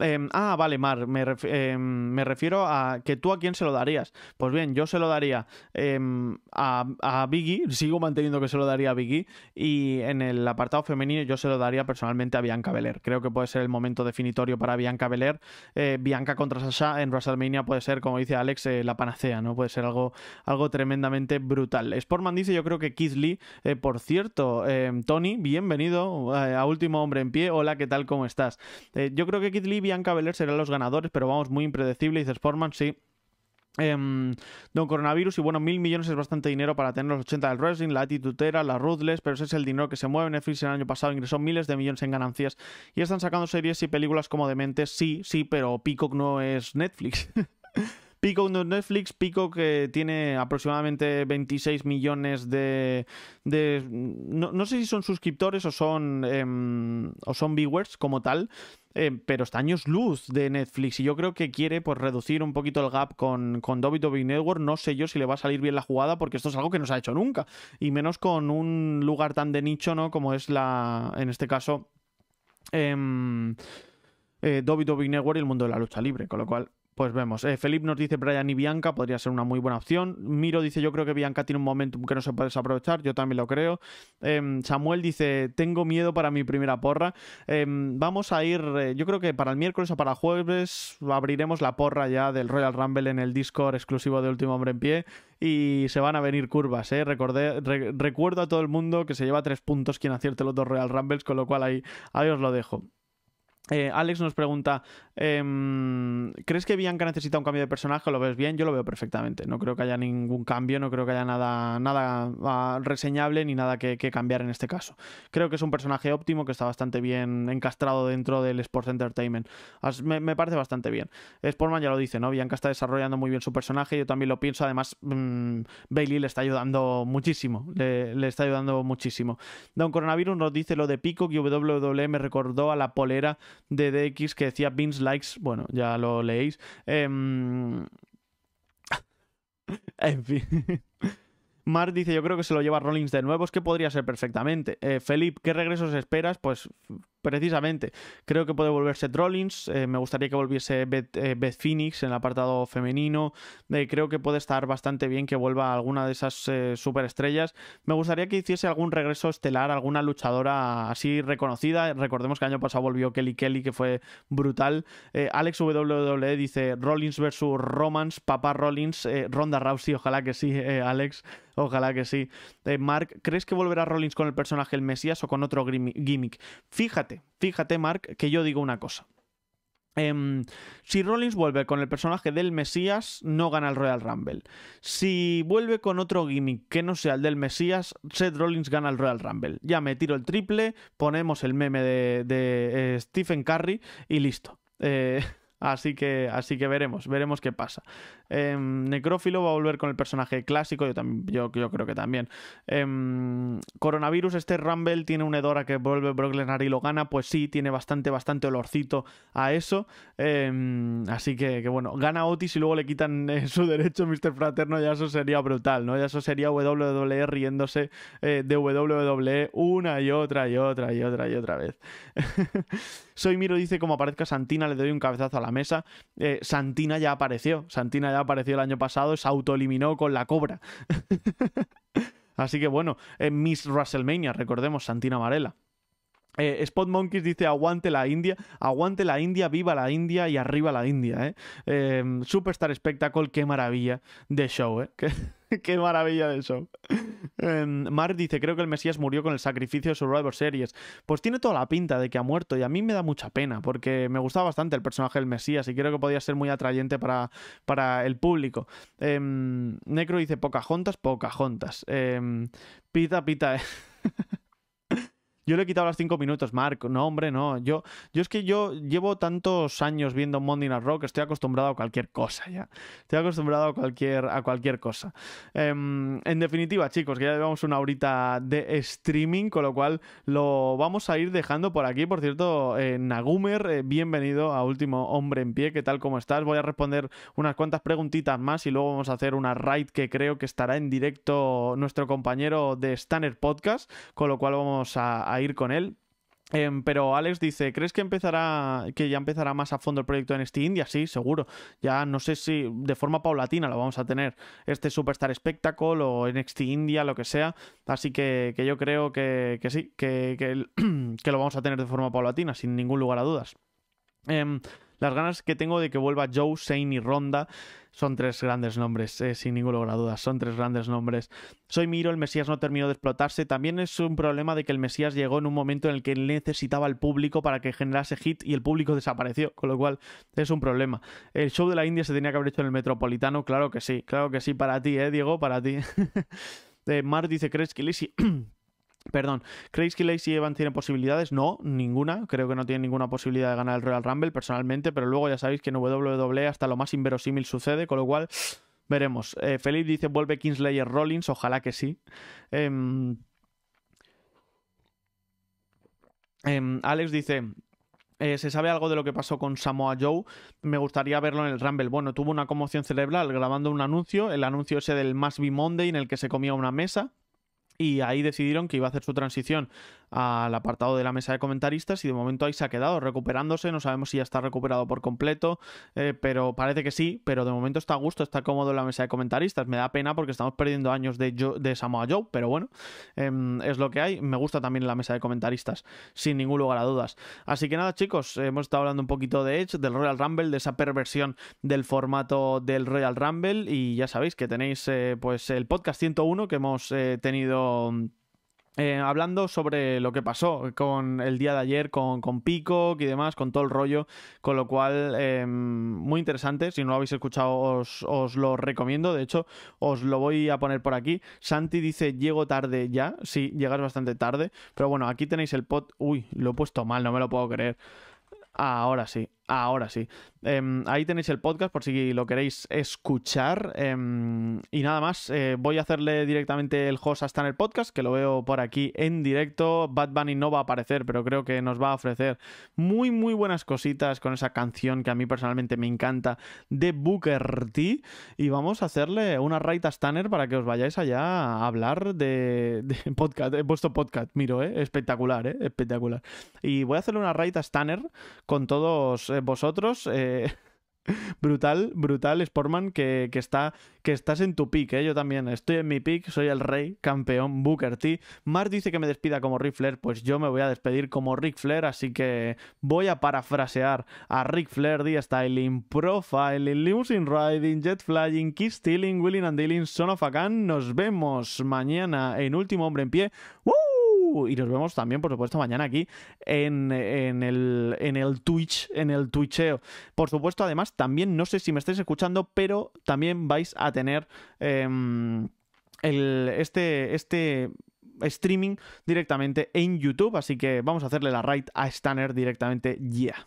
[SPEAKER 1] Em, ah, vale, Mar, em, me, refiero a que tú a quién se lo darías. Pues bien, yo se lo daría em, a, Biggie, sigo manteniendo que se lo daría a Biggie, y en el apartado femenino yo se lo daría personalmente a Bianca Belair. Creo que puede ser el momento definitorio para Bianca Belair. Eh, Bianca contra Sasha en WrestleMania puede ser, como dice Alex, eh, la panacea, ¿no? Puede ser algo, algo tremendamente brutal. Sportman dice, yo creo que Keith Lee, eh, por cierto, Tony, bienvenido a Último Hombre en Pie. Hola, ¿qué tal? ¿Cómo estás? yo creo que Keith Lee Ian Belair serán los ganadores, pero vamos, muy impredecible. Dices Forman sí. Em, don Coronavirus y bueno, mil millones es bastante dinero para tener los 80 del wrestling, la atitutera, la ruthless, pero ese es el dinero que se mueve. Netflix el año pasado ingresó miles de millones en ganancias y están sacando series y películas como dementes. Sí, sí, pero Peacock no es Netflix. Peacock no es Netflix, Peacock que eh, tiene aproximadamente 26 millones de... de no, sé si son suscriptores o son, em, o son viewers como tal, eh, pero está años luz de Netflix y yo creo que quiere pues, reducir un poquito el gap con, con WWE Network. No sé yo si le va a salir bien la jugada porque esto es algo que no se ha hecho nunca y menos con un lugar tan de nicho, ¿no? Como es la, en este caso, em, eh, eh, y el mundo de la lucha libre, con lo cual pues vemos. Eh, Felipe nos dice Brian y Bianca, podría ser una muy buena opción. Miro dice, yo creo que Bianca tiene un momentum que no se puede desaprovechar, yo también lo creo. Em, Samuel dice, tengo miedo para mi primera porra. Em, vamos a ir, eh, yo creo que para el miércoles o para jueves abriremos la porra ya del Royal Rumble en el Discord exclusivo de Último Hombre en Pie y se van a venir curvas, ¿eh? recuerdo a todo el mundo que se lleva tres puntos quien acierte los dos Royal Rumbles, con lo cual ahí, ahí os lo dejo. Eh, Alex nos pregunta, em, ¿crees que Bianca necesita un cambio de personaje? ¿Lo ves bien? Yo lo veo perfectamente. No creo que haya ningún cambio, no creo que haya nada, nada ah, reseñable ni nada que, cambiar en este caso. Creo que es un personaje óptimo que está bastante bien encastrado dentro del Sports Entertainment. me, parece bastante bien. Sportman ya lo dice, ¿no? Bianca está desarrollando muy bien su personaje, yo también lo pienso. Además, mm, Bailey le está ayudando muchísimo, le, le está ayudando muchísimo. Don Coronavirus nos dice lo de Pico que WWE me recordó a la polera de DX que decía Vince likes, bueno, ya lo leéis. Em, en fin. Mark dice, yo creo que se lo lleva Rollins de nuevo, es que podría ser perfectamente. Eh, Felipe, ¿qué regresos esperas? Pues precisamente. Creo que puede volverse Trollins, eh, me gustaría que volviese eh, Beth, Phoenix en el apartado femenino, eh, creo que puede estar bastante bien que vuelva alguna de esas superestrellas. Me gustaría que hiciese algún regreso estelar, alguna luchadora así reconocida, recordemos que el año pasado volvió Kelly Kelly, que fue brutal. Alex WWE dice Rollins vs Romance, papá Rollins, Ronda Rousey, ojalá que sí, Alex. Ojalá que sí. Mark, ¿crees que volverá Rollins con el personaje El Mesías o con otro gimmick? Fíjate, fíjate, Mark, que yo digo una cosa. Em, si Rollins vuelve con el personaje del Mesías, no gana el Royal Rumble. Si vuelve con otro gimmick que no sea el del Mesías, Seth Rollins gana el Royal Rumble. Ya me tiro el triple, ponemos el meme de, eh, Stephen Curry y listo. Eh, Así que, así que veremos, veremos qué pasa. Em, Necrófilo va a volver con el personaje clásico, yo, yo, creo que también. Em, coronavirus, este Rumble tiene un Edora que vuelve Brock Lesnar y lo gana, pues sí, tiene bastante, bastante olorcito a eso. Em, así que, bueno, gana Otis y luego le quitan eh, su derecho Mr. Fraterno, ya eso sería brutal, ¿no? Ya eso sería WWE riéndose eh, de WWE una y otra y otra y otra y otra vez. Soy Miro dice, como aparezca Santina, le doy un cabezazo a la mesa. Eh, Santina ya apareció. Santina ya apareció el año pasado, se autoeliminó con la cobra. Así que bueno, eh, Miss WrestleMania, recordemos, Santina Varela. Eh, Spot Monkeys dice aguante la India, aguante la India, viva la India y arriba la India. Superstar Spectacle, qué maravilla de show, ¿eh? qué maravilla de show. Em, Mar dice, creo que el Mesías murió con el sacrificio de Survivor Series. Pues tiene toda la pinta de que ha muerto y a mí me da mucha pena porque me gustaba bastante el personaje del Mesías y creo que podía ser muy atrayente para, para el público. Em, Necro dice, juntas, poca juntas. Em, pita, pita. Yo le he quitado las cinco minutos, Mark. No, hombre, no. Yo, yo es que yo llevo tantos años viendo Monday Night Rock que estoy acostumbrado a cualquier cosa ya. Estoy acostumbrado a cualquier, a cualquier cosa. Em, en definitiva, chicos, que ya llevamos una horita de streaming, con lo cual lo vamos a ir dejando por aquí. Por cierto, eh, Nagumer, eh, bienvenido a Último Hombre en Pie. ¿Qué tal? ¿Cómo estás? Voy a responder unas cuantas preguntitas más y luego vamos a hacer una raid que creo que estará en directo nuestro compañero de Stanner Podcast, con lo cual vamos a ir con él. Em, pero Alex dice, ¿crees que empezará, que ya empezará más a fondo el proyecto en este India? Sí, seguro. Ya no sé si de forma paulatina lo vamos a tener. Este Superstar Spectacle o NXT India, lo que sea. Así que, yo creo que, sí, que, que, lo vamos a tener de forma paulatina, sin ningún lugar a dudas. Em, las ganas que tengo de que vuelva Joe, Shane y Ronda son tres grandes nombres, eh, sin ningún lugar dudas, son tres grandes nombres. Soy Miro, el Mesías no terminó de explotarse. También es un problema de que el Mesías llegó en un momento en el que necesitaba al público para que generase hit y el público desapareció, con lo cual es un problema. El show de la India se tenía que haber hecho en el Metropolitano, claro que sí, claro que sí, para ti, ¿eh, Diego? Para ti. de eh, Mar dice, ¿crees que Lizzie... Perdón, ¿creéis que Lacey y Evans tienen posibilidades? No, ninguna. Creo que no tiene ninguna posibilidad de ganar el Royal Rumble personalmente, pero luego ya sabéis que en WWE hasta lo más inverosímil sucede, con lo cual veremos. Eh, dice, vuelve Kingslayer Rollins, ojalá que sí. Em, em, Alex dice, eh, ¿Se sabe algo de lo que pasó con Samoa Joe? Me gustaría verlo en el Rumble. Bueno, tuvo una conmoción cerebral grabando un anuncio, el anuncio ese del Must Be Monday en el que se comía una mesa y ahí decidieron que iba a hacer su transición al apartado de la mesa de comentaristas y de momento ahí se ha quedado recuperándose, no sabemos si ya está recuperado por completo, eh, pero parece que sí, pero de momento está a gusto, está cómodo en la mesa de comentaristas, me da pena porque estamos perdiendo años de, de Samoa Joe, pero bueno, em, es lo que hay, me gusta también la mesa de comentaristas, sin ningún lugar a dudas. Así que nada chicos, hemos estado hablando un poquito de Edge, del Royal Rumble, de esa perversión del formato del Royal Rumble y ya sabéis que tenéis eh, pues el podcast 101 que hemos eh, tenido eh, hablando sobre lo que pasó con el día de ayer, con, con Peacock y demás, con todo el rollo, con lo cual em, muy interesante, si no lo habéis escuchado os, lo recomiendo, de hecho os lo voy a poner por aquí. Santi dice, llego tarde ya, sí, llegas bastante tarde, pero bueno, aquí tenéis el pot. uy, lo he puesto mal, no me lo puedo creer. Ahora sí, Ahora sí. Em, ahí tenéis el podcast por si lo queréis escuchar. Em, y nada más, eh, voy a hacerle directamente el host a Stanner podcast, que lo veo por aquí en directo. Bad Bunny no va a aparecer, pero creo que nos va a ofrecer muy, muy buenas cositas con esa canción que a mí personalmente me encanta de Booker T. Y vamos a hacerle una raid a Stanner para que os vayáis allá a hablar de, podcast. He eh, puesto podcast, miro, eh, espectacular, espectacular. Y voy a hacerle una raid a Stanner con todos vosotros. Eh, brutal, brutal, Sportman, que, está, que estás en tu pick, eh. yo también estoy en mi pick, soy el rey, campeón, Booker T. Mark dice que me despida como Ric Flair, pues yo me voy a despedir como Ric Flair, así que voy a parafrasear a Ric Flair, The Styling, Profiling, Limousine Riding, Jet Flying, Kiss Stealing, Willing and Dealing, Son of a Gun. Nos vemos mañana en Último Hombre en Pie. ¡Woo! y nos vemos también, por supuesto, mañana aquí en, el, Twitch, en el Twitcheo. Por supuesto, además, también no sé si me estáis escuchando, pero también vais a tener em, el, este, este streaming directamente en YouTube. Así que vamos a hacerle la raid a Stanner directamente ya.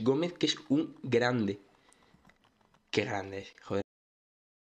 [SPEAKER 1] Gómez, que es un grande. Qué grande es, joder.